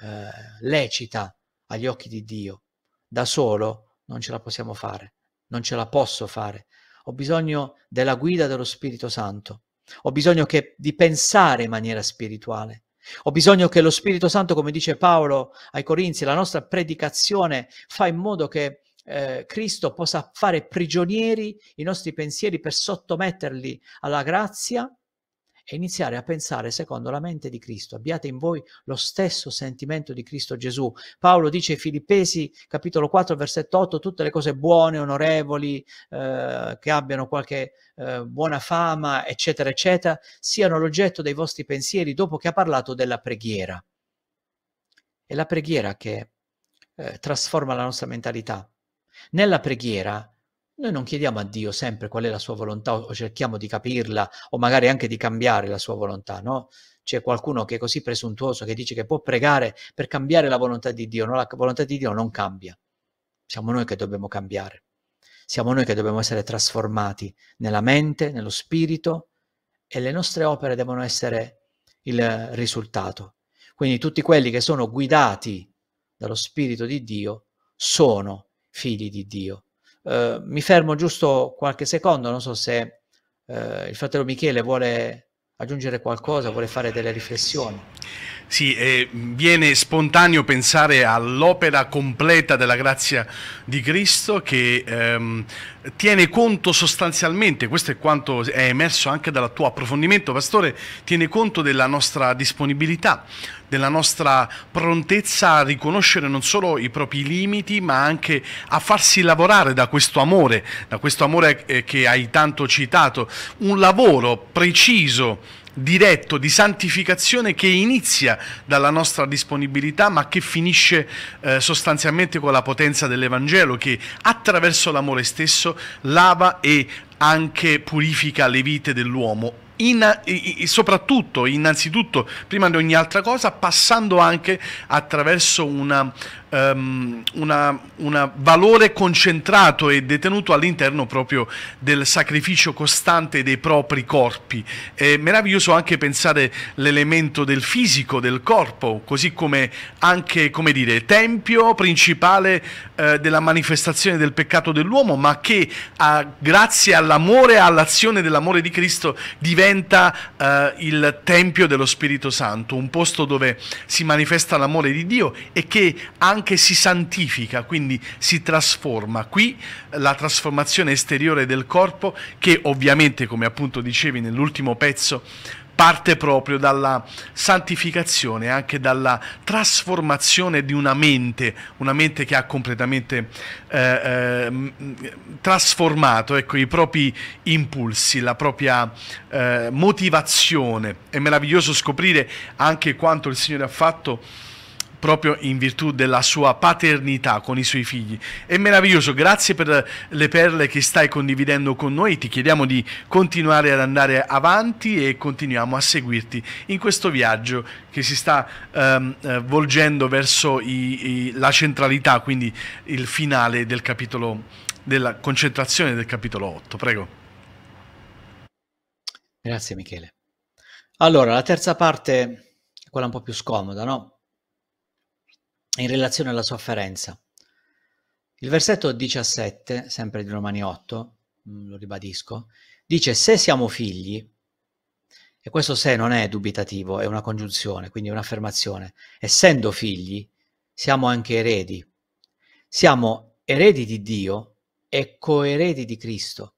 eh, lecita agli occhi di Dio. Da solo non ce la possiamo fare, non ce la posso fare. Ho bisogno della guida dello Spirito Santo. Ho bisogno che, di pensare in maniera spirituale. Ho bisogno che lo Spirito Santo, come dice Paolo ai Corinzi, la nostra predicazione fa in modo che eh, Cristo possa fare prigionieri i nostri pensieri per sottometterli alla grazia e iniziare a pensare secondo la mente di Cristo. Abbiate in voi lo stesso sentimento di Cristo Gesù. Paolo dice ai Filippesi, capitolo 4, versetto 8, tutte le cose buone, onorevoli, eh, che abbiano qualche eh, buona fama, eccetera, eccetera, siano l'oggetto dei vostri pensieri dopo che ha parlato della preghiera. È la preghiera che eh, trasforma la nostra mentalità. Nella preghiera noi non chiediamo a Dio sempre qual è la sua volontà o cerchiamo di capirla o magari anche di cambiare la sua volontà, no? C'è qualcuno che è così presuntuoso che dice che può pregare per cambiare la volontà di Dio, no? La volontà di Dio non cambia. Siamo noi che dobbiamo cambiare. Siamo noi che dobbiamo essere trasformati nella mente, nello spirito e le nostre opere devono essere il risultato. Quindi tutti quelli che sono guidati dallo Spirito di Dio sono figli di Dio Ehm, mi fermo giusto qualche secondo, non so se eh, il fratello Michele vuole aggiungere qualcosa, vuole fare delle riflessioni. Sì, eh, viene spontaneo pensare all'opera completa della grazia di Cristo che ehm, tiene conto sostanzialmente, questo è quanto è emerso anche dal tuo approfondimento, pastore, tiene conto della nostra disponibilità, della nostra prontezza a riconoscere non solo i propri limiti, ma anche a farsi lavorare da questo amore, da questo amore eh, che hai tanto citato, un lavoro preciso diretto di santificazione che inizia dalla nostra disponibilità ma che finisce eh, sostanzialmente con la potenza dell'Evangelo che attraverso l'amore stesso lava e anche purifica le vite dell'uomo in, soprattutto, innanzitutto, prima di ogni altra cosa, passando anche attraverso una um, ehm, un valore concentrato e detenuto all'interno proprio del sacrificio costante dei propri corpi. È meraviglioso anche pensare l'elemento del fisico, del corpo, così come anche, come dire, tempio principale eh, della manifestazione del peccato dell'uomo, ma che a, grazie all'amore, all'azione dell'amore di Cristo diventa eh, il tempio dello Spirito Santo, un posto dove si manifesta l'amore di Dio e che anche anche si santifica, quindi si trasforma. Qui eh, la trasformazione esteriore del corpo che ovviamente, come appunto dicevi nell'ultimo pezzo, parte proprio dalla santificazione, anche dalla trasformazione di una mente, una mente che ha completamente eh, eh, trasformato ecco, i propri impulsi, la propria eh, motivazione. È meraviglioso scoprire anche quanto il Signore ha fatto proprio in virtù della sua paternità con i suoi figli. È meraviglioso, grazie per le perle che stai condividendo con noi, ti chiediamo di continuare ad andare avanti e continuiamo a seguirti in questo viaggio che si sta ehm, eh, volgendo verso i, i, la centralità, quindi il finale del capitolo, della concentrazione del capitolo 8. Prego. Grazie Michele. Allora, la terza parte, quella un po' più scomoda, no? in relazione alla sofferenza. Il versetto 17, sempre di Romani 8, mm, lo ribadisco, dice se siamo figli, e questo se non è dubitativo, è una congiunzione, quindi un'affermazione, essendo figli siamo anche eredi, siamo eredi di Dio e coeredi di Cristo,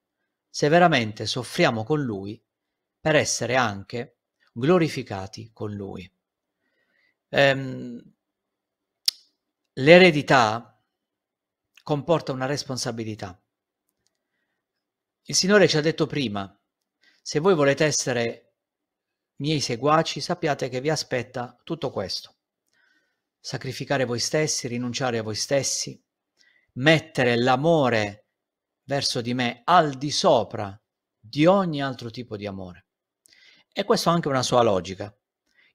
se veramente soffriamo con Lui per essere anche glorificati con Lui. Ehm, L'eredità comporta una responsabilità. Il Signore ci ha detto prima, se voi volete essere miei seguaci, sappiate che vi aspetta tutto questo. Sacrificare voi stessi, rinunciare a voi stessi, mettere l'amore verso di me al di sopra di ogni altro tipo di amore. E questo ha anche una sua logica.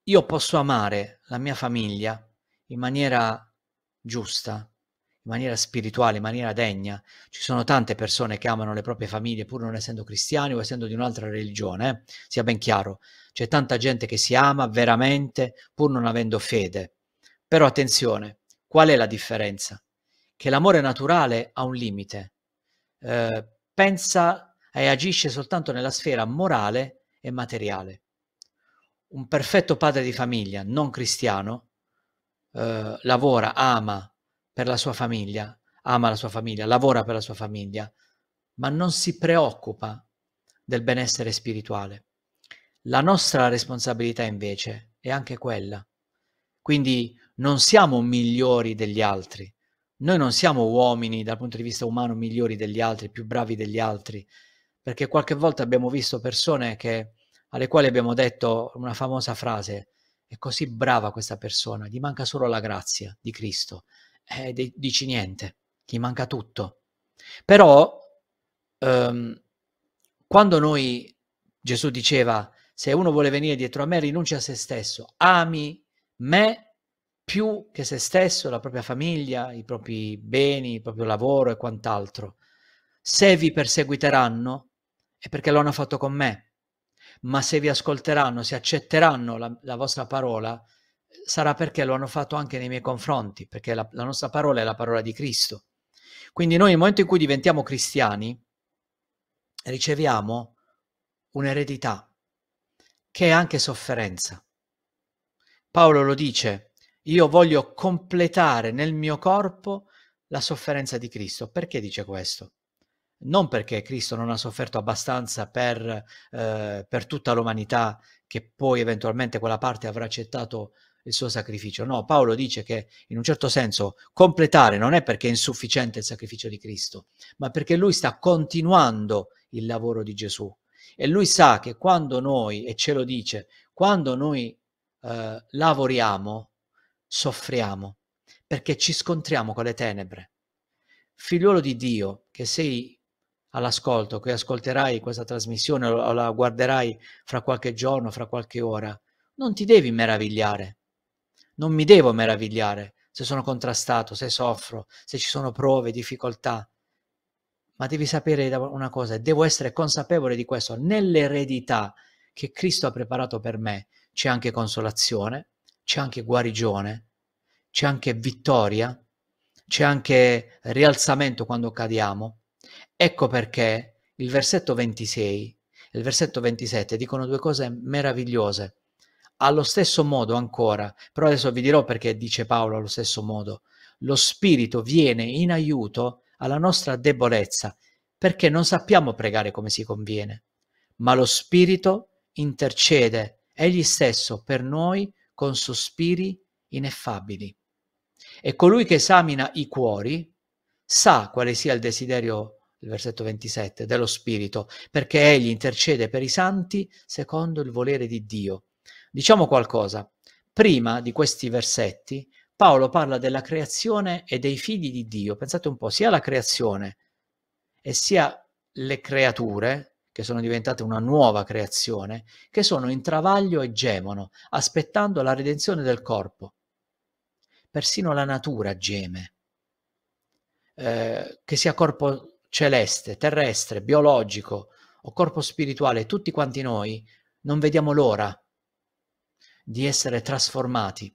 Io posso amare la mia famiglia in maniera giusta, in maniera spirituale, in maniera degna. Ci sono tante persone che amano le proprie famiglie pur non essendo cristiani o essendo di un'altra religione, eh? sia ben chiaro. C'è tanta gente che si ama veramente pur non avendo fede. Però attenzione, qual è la differenza? Che l'amore naturale ha un limite. Eh, pensa e agisce soltanto nella sfera morale e materiale. Un perfetto padre di famiglia non cristiano eh, lavora, ama per la sua famiglia, ama la sua famiglia, lavora per la sua famiglia, ma non si preoccupa del benessere spirituale. La nostra responsabilità invece è anche quella. Quindi non siamo migliori degli altri, noi non siamo uomini dal punto di vista umano migliori degli altri, più bravi degli altri, perché qualche volta abbiamo visto persone che, alle quali abbiamo detto una famosa frase, è così brava questa persona, gli manca solo la grazia di Cristo. Eh, dici niente, gli manca tutto. Però ehm, quando noi, Gesù diceva, se uno vuole venire dietro a me, rinuncia a se stesso, ami me più che se stesso, la propria famiglia, i propri beni, il proprio lavoro e quant'altro. Se vi perseguiteranno è perché lo hanno fatto con me ma se vi ascolteranno, se accetteranno la, la vostra parola, sarà perché lo hanno fatto anche nei miei confronti, perché la, la nostra parola è la parola di Cristo. Quindi noi nel momento in cui diventiamo cristiani, riceviamo un'eredità, che è anche sofferenza. Paolo lo dice, io voglio completare nel mio corpo la sofferenza di Cristo. Perché dice questo? non perché Cristo non ha sofferto abbastanza per, eh, per tutta l'umanità che poi eventualmente quella parte avrà accettato il suo sacrificio. No, Paolo dice che in un certo senso completare non è perché è insufficiente il sacrificio di Cristo, ma perché lui sta continuando il lavoro di Gesù. E lui sa che quando noi, e ce lo dice, quando noi eh, lavoriamo, soffriamo, perché ci scontriamo con le tenebre. Figliuolo di Dio, che sei all'ascolto, che ascolterai questa trasmissione o la guarderai fra qualche giorno, fra qualche ora, non ti devi meravigliare. Non mi devo meravigliare se sono contrastato, se soffro, se ci sono prove, difficoltà. Ma devi sapere una cosa, devo essere consapevole di questo. Nell'eredità che Cristo ha preparato per me c'è anche consolazione, c'è anche guarigione, c'è anche vittoria, c'è anche rialzamento quando cadiamo, Ecco perché il versetto 26 e il versetto 27 dicono due cose meravigliose. Allo stesso modo ancora, però adesso vi dirò perché dice Paolo allo stesso modo, lo Spirito viene in aiuto alla nostra debolezza, perché non sappiamo pregare come si conviene, ma lo Spirito intercede egli stesso per noi con sospiri ineffabili. E colui che esamina i cuori sa quale sia il desiderio il versetto 27, dello Spirito, perché Egli intercede per i santi secondo il volere di Dio. Diciamo qualcosa. Prima di questi versetti Paolo parla della creazione e dei figli di Dio. Pensate un po', sia la creazione e sia le creature, che sono diventate una nuova creazione, che sono in travaglio e gemono, aspettando la redenzione del corpo. Persino la natura geme. Eh, che sia corpo celeste, terrestre, biologico o corpo spirituale, tutti quanti noi, non vediamo l'ora di essere trasformati,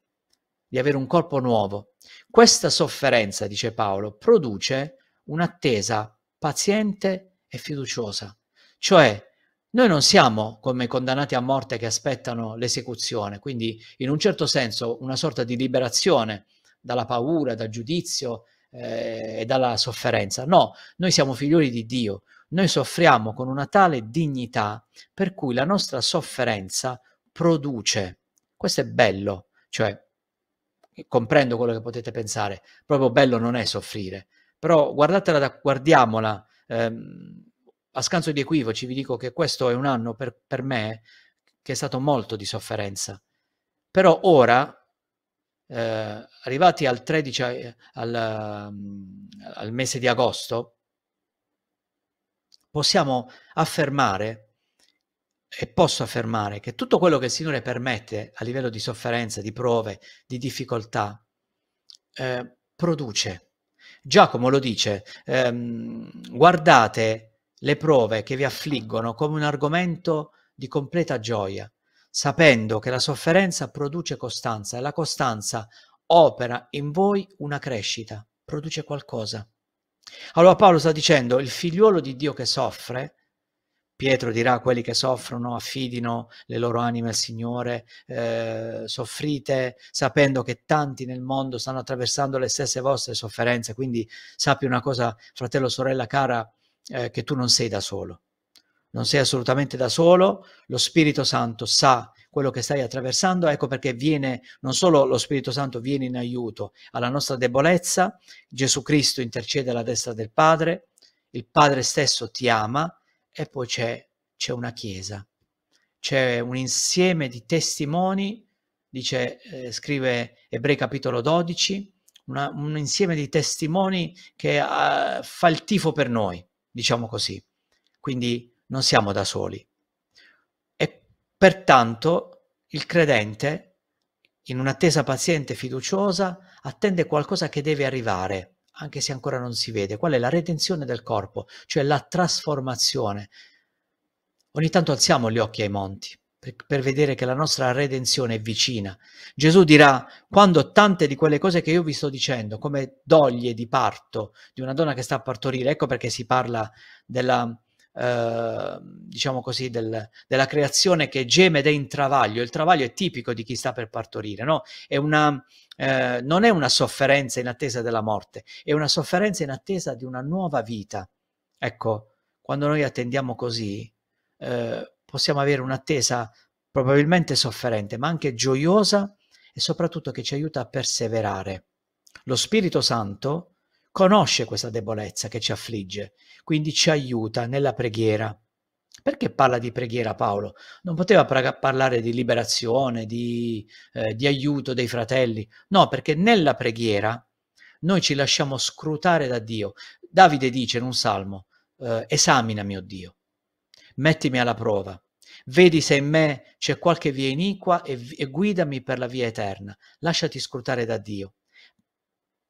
di avere un corpo nuovo. Questa sofferenza, dice Paolo, produce un'attesa paziente e fiduciosa, cioè noi non siamo come condannati a morte che aspettano l'esecuzione, quindi in un certo senso una sorta di liberazione dalla paura, dal giudizio, eh, e dalla sofferenza. No, noi siamo figlioli di Dio, noi soffriamo con una tale dignità per cui la nostra sofferenza produce. Questo è bello, cioè comprendo quello che potete pensare, proprio bello non è soffrire, però guardatela, da, guardiamola, ehm, a scanso di equivoci vi dico che questo è un anno per, per me che è stato molto di sofferenza, però ora eh, arrivati al 13 eh, al, mm, al mese di agosto possiamo affermare e posso affermare che tutto quello che il Signore permette a livello di sofferenza, di prove, di difficoltà, eh, produce. Giacomo lo dice, ehm, guardate le prove che vi affliggono come un argomento di completa gioia, sapendo che la sofferenza produce costanza e la costanza opera in voi una crescita, produce qualcosa. Allora Paolo sta dicendo, il figliuolo di Dio che soffre, Pietro dirà a quelli che soffrono, affidino le loro anime al Signore, eh, soffrite sapendo che tanti nel mondo stanno attraversando le stesse vostre sofferenze, quindi sappi una cosa, fratello, sorella cara, eh, che tu non sei da solo non sei assolutamente da solo, lo Spirito Santo sa quello che stai attraversando, ecco perché viene non solo lo Spirito Santo viene in aiuto alla nostra debolezza, Gesù Cristo intercede alla destra del Padre, il Padre stesso ti ama e poi c'è, c'è una Chiesa, c'è un insieme di testimoni, dice, eh, scrive Ebrei capitolo 12, una, un insieme di testimoni che eh, fa il tifo per noi, diciamo così. Quindi non siamo da soli. E pertanto il credente, in un'attesa paziente e fiduciosa, attende qualcosa che deve arrivare, anche se ancora non si vede. Qual è la redenzione del corpo, cioè la trasformazione? Ogni tanto alziamo gli occhi ai monti per, vedere che la nostra redenzione è vicina. Gesù dirà, quando tante di quelle cose che io vi sto dicendo, come doglie di parto di una donna che sta a partorire, ecco perché si parla della Ehm, diciamo così, del, della creazione che geme ed è in travaglio. Il travaglio è tipico di chi sta per partorire, no? È una, eh, non è una sofferenza in attesa della morte, è una sofferenza in attesa di una nuova vita. Ecco, quando noi attendiamo così, eh, possiamo avere un'attesa probabilmente sofferente, ma anche gioiosa e soprattutto che ci aiuta a perseverare. Lo Spirito Santo conosce questa debolezza che ci affligge, quindi ci aiuta nella preghiera. Perché parla di preghiera Paolo? Non poteva pra- parlare di liberazione, di, eh, di aiuto dei fratelli. No, perché nella preghiera noi ci lasciamo scrutare da Dio. Davide dice in un salmo, eh, esamina mio Dio, mettimi alla prova, vedi se in me c'è qualche via iniqua e, e guidami per la via eterna. Lasciati scrutare da Dio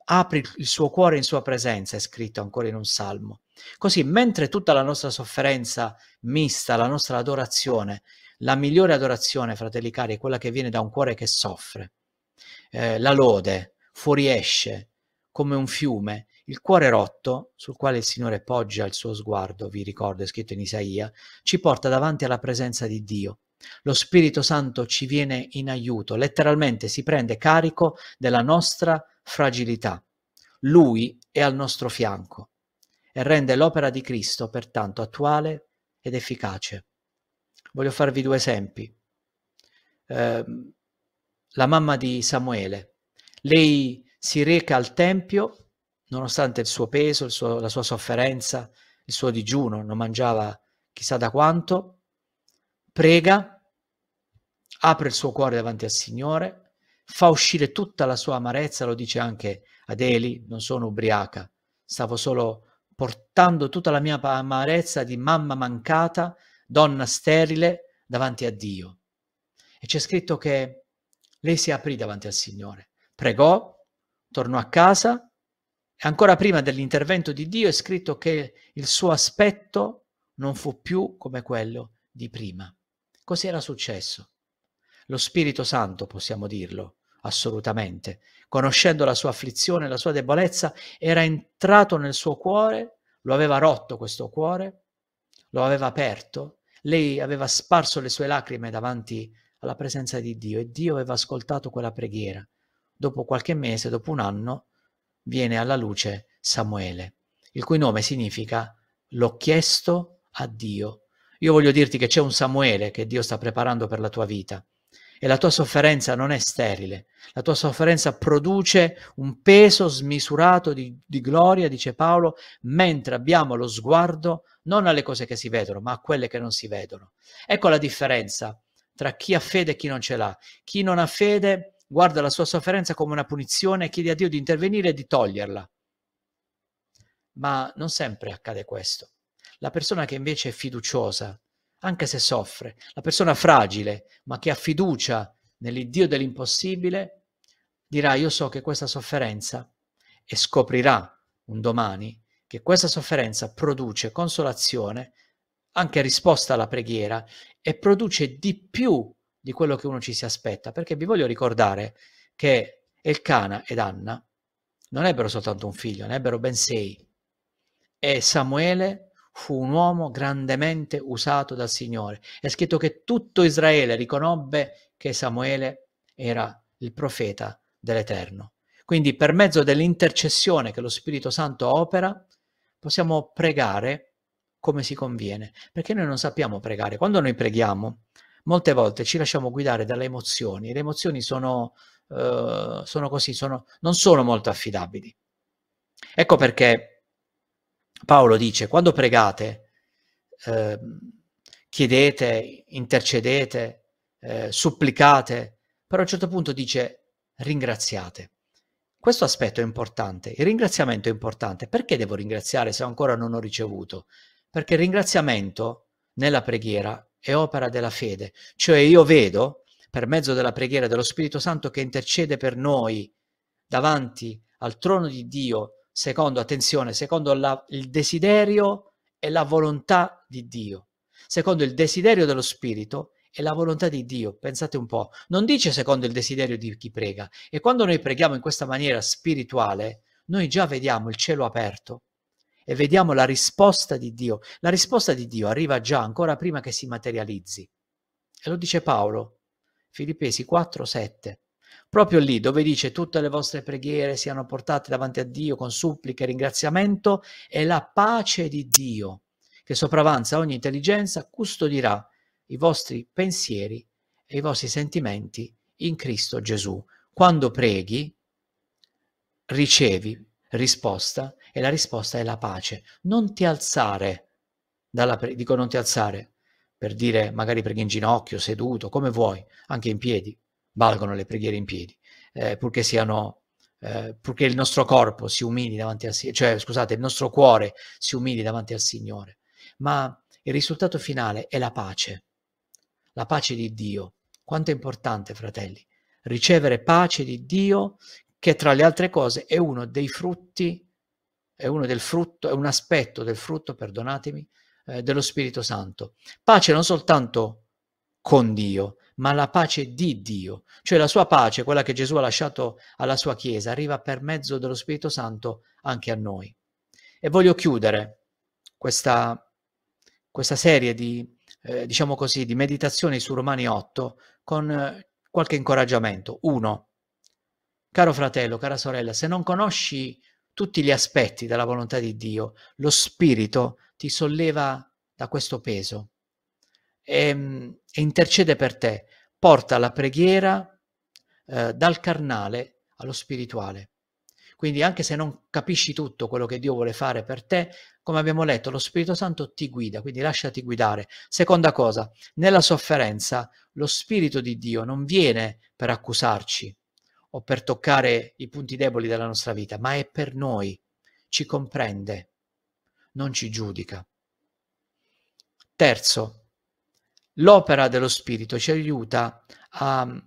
apri il suo cuore in sua presenza, è scritto ancora in un salmo. Così, mentre tutta la nostra sofferenza mista, la nostra adorazione, la migliore adorazione, fratelli cari, è quella che viene da un cuore che soffre. Eh, la lode fuoriesce come un fiume, il cuore rotto sul quale il Signore poggia il suo sguardo, vi ricordo, è scritto in Isaia, ci porta davanti alla presenza di Dio. Lo Spirito Santo ci viene in aiuto, letteralmente si prende carico della nostra fragilità. Lui è al nostro fianco e rende l'opera di Cristo pertanto attuale ed efficace. Voglio farvi due esempi. Eh, la mamma di Samuele, lei si reca al Tempio nonostante il suo peso, il suo, la sua sofferenza, il suo digiuno, non mangiava chissà da quanto, prega, apre il suo cuore davanti al Signore, fa uscire tutta la sua amarezza, lo dice anche Adeli, non sono ubriaca, stavo solo portando tutta la mia amarezza di mamma mancata, donna sterile, davanti a Dio. E c'è scritto che lei si aprì davanti al Signore, pregò, tornò a casa e ancora prima dell'intervento di Dio è scritto che il suo aspetto non fu più come quello di prima. Cos'era successo? lo Spirito Santo, possiamo dirlo, assolutamente. Conoscendo la sua afflizione, la sua debolezza, era entrato nel suo cuore, lo aveva rotto questo cuore, lo aveva aperto, lei aveva sparso le sue lacrime davanti alla presenza di Dio e Dio aveva ascoltato quella preghiera. Dopo qualche mese, dopo un anno, viene alla luce Samuele, il cui nome significa l'ho chiesto a Dio. Io voglio dirti che c'è un Samuele che Dio sta preparando per la tua vita e la tua sofferenza non è sterile, la tua sofferenza produce un peso smisurato di, di, gloria, dice Paolo, mentre abbiamo lo sguardo non alle cose che si vedono, ma a quelle che non si vedono. Ecco la differenza tra chi ha fede e chi non ce l'ha. Chi non ha fede guarda la sua sofferenza come una punizione e chiede a Dio di intervenire e di toglierla. Ma non sempre accade questo. La persona che invece è fiduciosa, anche se soffre. La persona fragile, ma che ha fiducia nell'Iddio dell'impossibile, dirà io so che questa sofferenza e scoprirà un domani che questa sofferenza produce consolazione, anche risposta alla preghiera e produce di più di quello che uno ci si aspetta, perché vi voglio ricordare che Elcana ed Anna non ebbero soltanto un figlio, ne ebbero ben sei e Samuele fu un uomo grandemente usato dal Signore. È scritto che tutto Israele riconobbe che Samuele era il profeta dell'Eterno. Quindi per mezzo dell'intercessione che lo Spirito Santo opera, possiamo pregare come si conviene, perché noi non sappiamo pregare. Quando noi preghiamo, molte volte ci lasciamo guidare dalle emozioni. Le emozioni sono, eh, sono così, sono, non sono molto affidabili. Ecco perché Paolo dice, quando pregate, eh, chiedete, intercedete, eh, supplicate, però a un certo punto dice ringraziate. Questo aspetto è importante, il ringraziamento è importante. Perché devo ringraziare se ancora non ho ricevuto? Perché il ringraziamento nella preghiera è opera della fede, cioè io vedo per mezzo della preghiera dello Spirito Santo che intercede per noi davanti al trono di Dio secondo, attenzione, secondo la, il desiderio e la volontà di Dio, secondo il desiderio dello Spirito e la volontà di Dio. Pensate un po', non dice secondo il desiderio di chi prega. E quando noi preghiamo in questa maniera spirituale, noi già vediamo il cielo aperto e vediamo la risposta di Dio. La risposta di Dio arriva già ancora prima che si materializzi. E lo dice Paolo, Filippesi 4, 7 proprio lì dove dice tutte le vostre preghiere siano portate davanti a Dio con suppliche e ringraziamento e la pace di Dio, che sopravanza ogni intelligenza, custodirà i vostri pensieri e i vostri sentimenti in Cristo Gesù. Quando preghi, ricevi risposta e la risposta è la pace. Non ti alzare, dalla pre- dico non ti alzare, per dire magari preghi in ginocchio, seduto, come vuoi, anche in piedi valgono le preghiere in piedi, eh, purché siano eh, purché il nostro corpo si umili davanti al Signore, cioè scusate, il nostro cuore si umili davanti al Signore, ma il risultato finale è la pace, la pace di Dio. Quanto è importante, fratelli, ricevere pace di Dio che tra le altre cose è uno dei frutti, è uno del frutto, è un aspetto del frutto, perdonatemi, eh, dello Spirito Santo. Pace non soltanto con Dio, ma la pace di Dio, cioè la sua pace, quella che Gesù ha lasciato alla sua Chiesa, arriva per mezzo dello Spirito Santo anche a noi. E voglio chiudere questa, questa serie di, eh, diciamo così, di meditazioni su Romani 8 con eh, qualche incoraggiamento. Uno, caro fratello, cara sorella, se non conosci tutti gli aspetti della volontà di Dio, lo Spirito ti solleva da questo peso e, ehm, e intercede per te, porta la preghiera eh, dal carnale allo spirituale. Quindi anche se non capisci tutto quello che Dio vuole fare per te, come abbiamo letto, lo Spirito Santo ti guida, quindi lasciati guidare. Seconda cosa, nella sofferenza lo Spirito di Dio non viene per accusarci o per toccare i punti deboli della nostra vita, ma è per noi, ci comprende, non ci giudica. Terzo, L'opera dello Spirito ci aiuta a mm,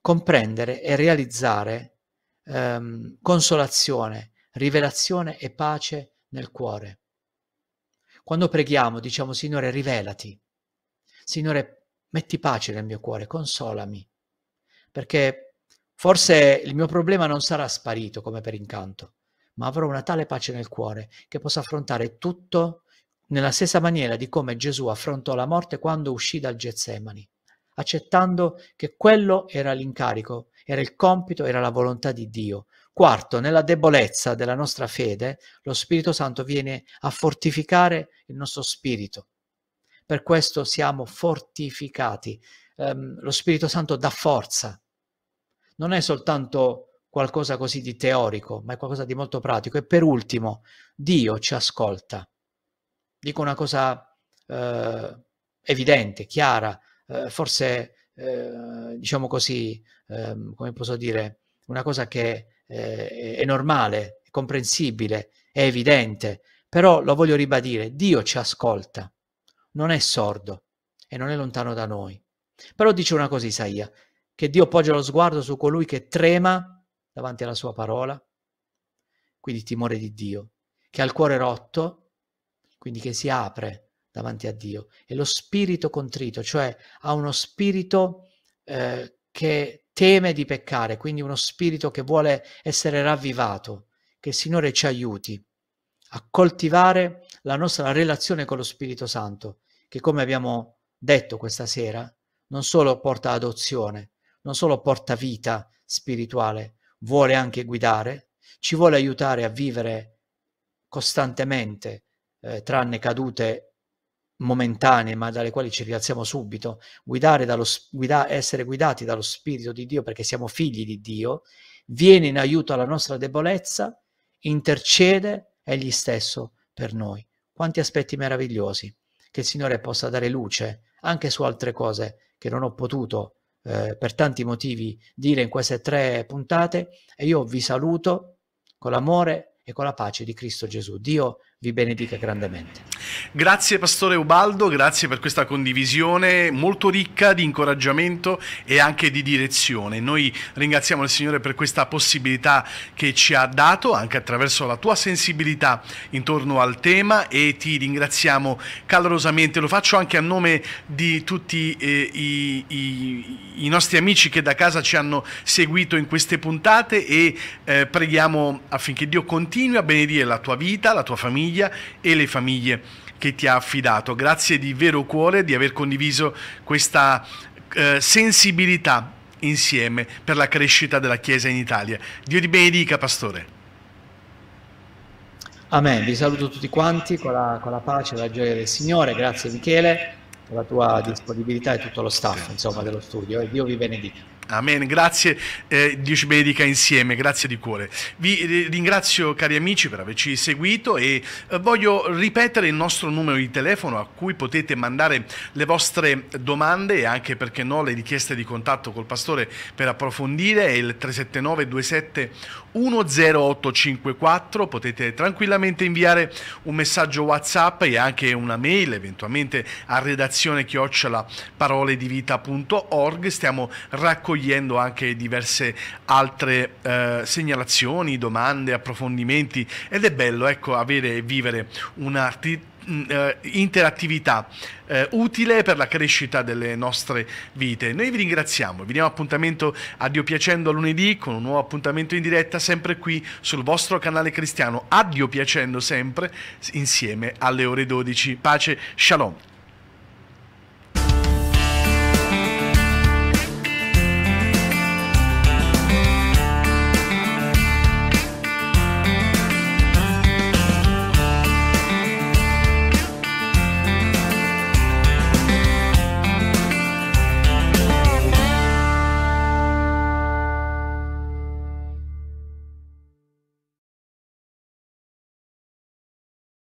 comprendere e realizzare ehm, consolazione, rivelazione e pace nel cuore. Quando preghiamo diciamo Signore rivelati, Signore metti pace nel mio cuore, consolami, perché forse il mio problema non sarà sparito come per incanto, ma avrò una tale pace nel cuore che possa affrontare tutto nella stessa maniera di come Gesù affrontò la morte quando uscì dal Getsemani, accettando che quello era l'incarico, era il compito, era la volontà di Dio. Quarto, nella debolezza della nostra fede, lo Spirito Santo viene a fortificare il nostro spirito. Per questo siamo fortificati. Um, lo Spirito Santo dà forza. Non è soltanto qualcosa così di teorico, ma è qualcosa di molto pratico. E per ultimo, Dio ci ascolta dico una cosa eh, evidente, chiara, eh, forse eh, diciamo così, ehm, come posso dire, una cosa che eh, è normale, è comprensibile, è evidente, però lo voglio ribadire, Dio ci ascolta, non è sordo e non è lontano da noi. Però dice una cosa Isaia, che Dio poggia lo sguardo su colui che trema davanti alla sua parola, quindi timore di Dio, che ha il cuore rotto quindi che si apre davanti a Dio, e lo spirito contrito, cioè ha uno spirito eh, che teme di peccare, quindi uno spirito che vuole essere ravvivato, che il Signore ci aiuti a coltivare la nostra relazione con lo Spirito Santo, che come abbiamo detto questa sera, non solo porta adozione, non solo porta vita spirituale, vuole anche guidare, ci vuole aiutare a vivere costantemente eh, tranne cadute momentanee, ma dalle quali ci rialziamo subito, dallo, guida, essere guidati dallo Spirito di Dio perché siamo figli di Dio, viene in aiuto alla nostra debolezza, intercede Egli stesso per noi. Quanti aspetti meravigliosi che il Signore possa dare luce anche su altre cose che non ho potuto eh, per tanti motivi dire in queste tre puntate e io vi saluto con l'amore e con la pace di Cristo Gesù. Dio vi benedica grandemente. Grazie Pastore Ubaldo, grazie per questa condivisione molto ricca di incoraggiamento e anche di direzione. Noi ringraziamo il Signore per questa possibilità che ci ha dato anche attraverso la tua sensibilità intorno al tema e ti ringraziamo calorosamente, lo faccio anche a nome di tutti eh, i, i, i, nostri amici che da casa ci hanno seguito in queste puntate e eh, preghiamo affinché Dio continui a benedire la tua vita, la tua famiglia famiglia e le famiglie che ti ha affidato. Grazie di vero cuore di aver condiviso questa eh, sensibilità insieme per la crescita della Chiesa in Italia. Dio ti benedica, Pastore. Amen. Vi saluto tutti quanti con la, con la pace e la gioia del Signore. Grazie Michele per la tua disponibilità e tutto lo staff insomma, dello studio e Dio vi benedica. Amen, grazie eh, Dio ci benedica insieme, grazie di cuore. Vi eh, ringrazio cari amici per averci seguito e eh, voglio ripetere il nostro numero di telefono a cui potete mandare le vostre domande e anche perché no le richieste di contatto col pastore per approfondire, è il 379 27 10854, potete tranquillamente inviare un messaggio WhatsApp e anche una mail eventualmente a redazione chiocciola parole di vita.org. Stiamo raccogliendo raccogliendo anche diverse altre eh, segnalazioni, domande, approfondimenti ed è bello ecco, avere e vivere un'arte mm, eh, interattività eh, utile per la crescita delle nostre vite. Noi vi ringraziamo, vi diamo appuntamento a Dio Piacendo a lunedì con un nuovo appuntamento in diretta sempre qui sul vostro canale cristiano, a Dio Piacendo sempre insieme alle ore 12. Pace, shalom.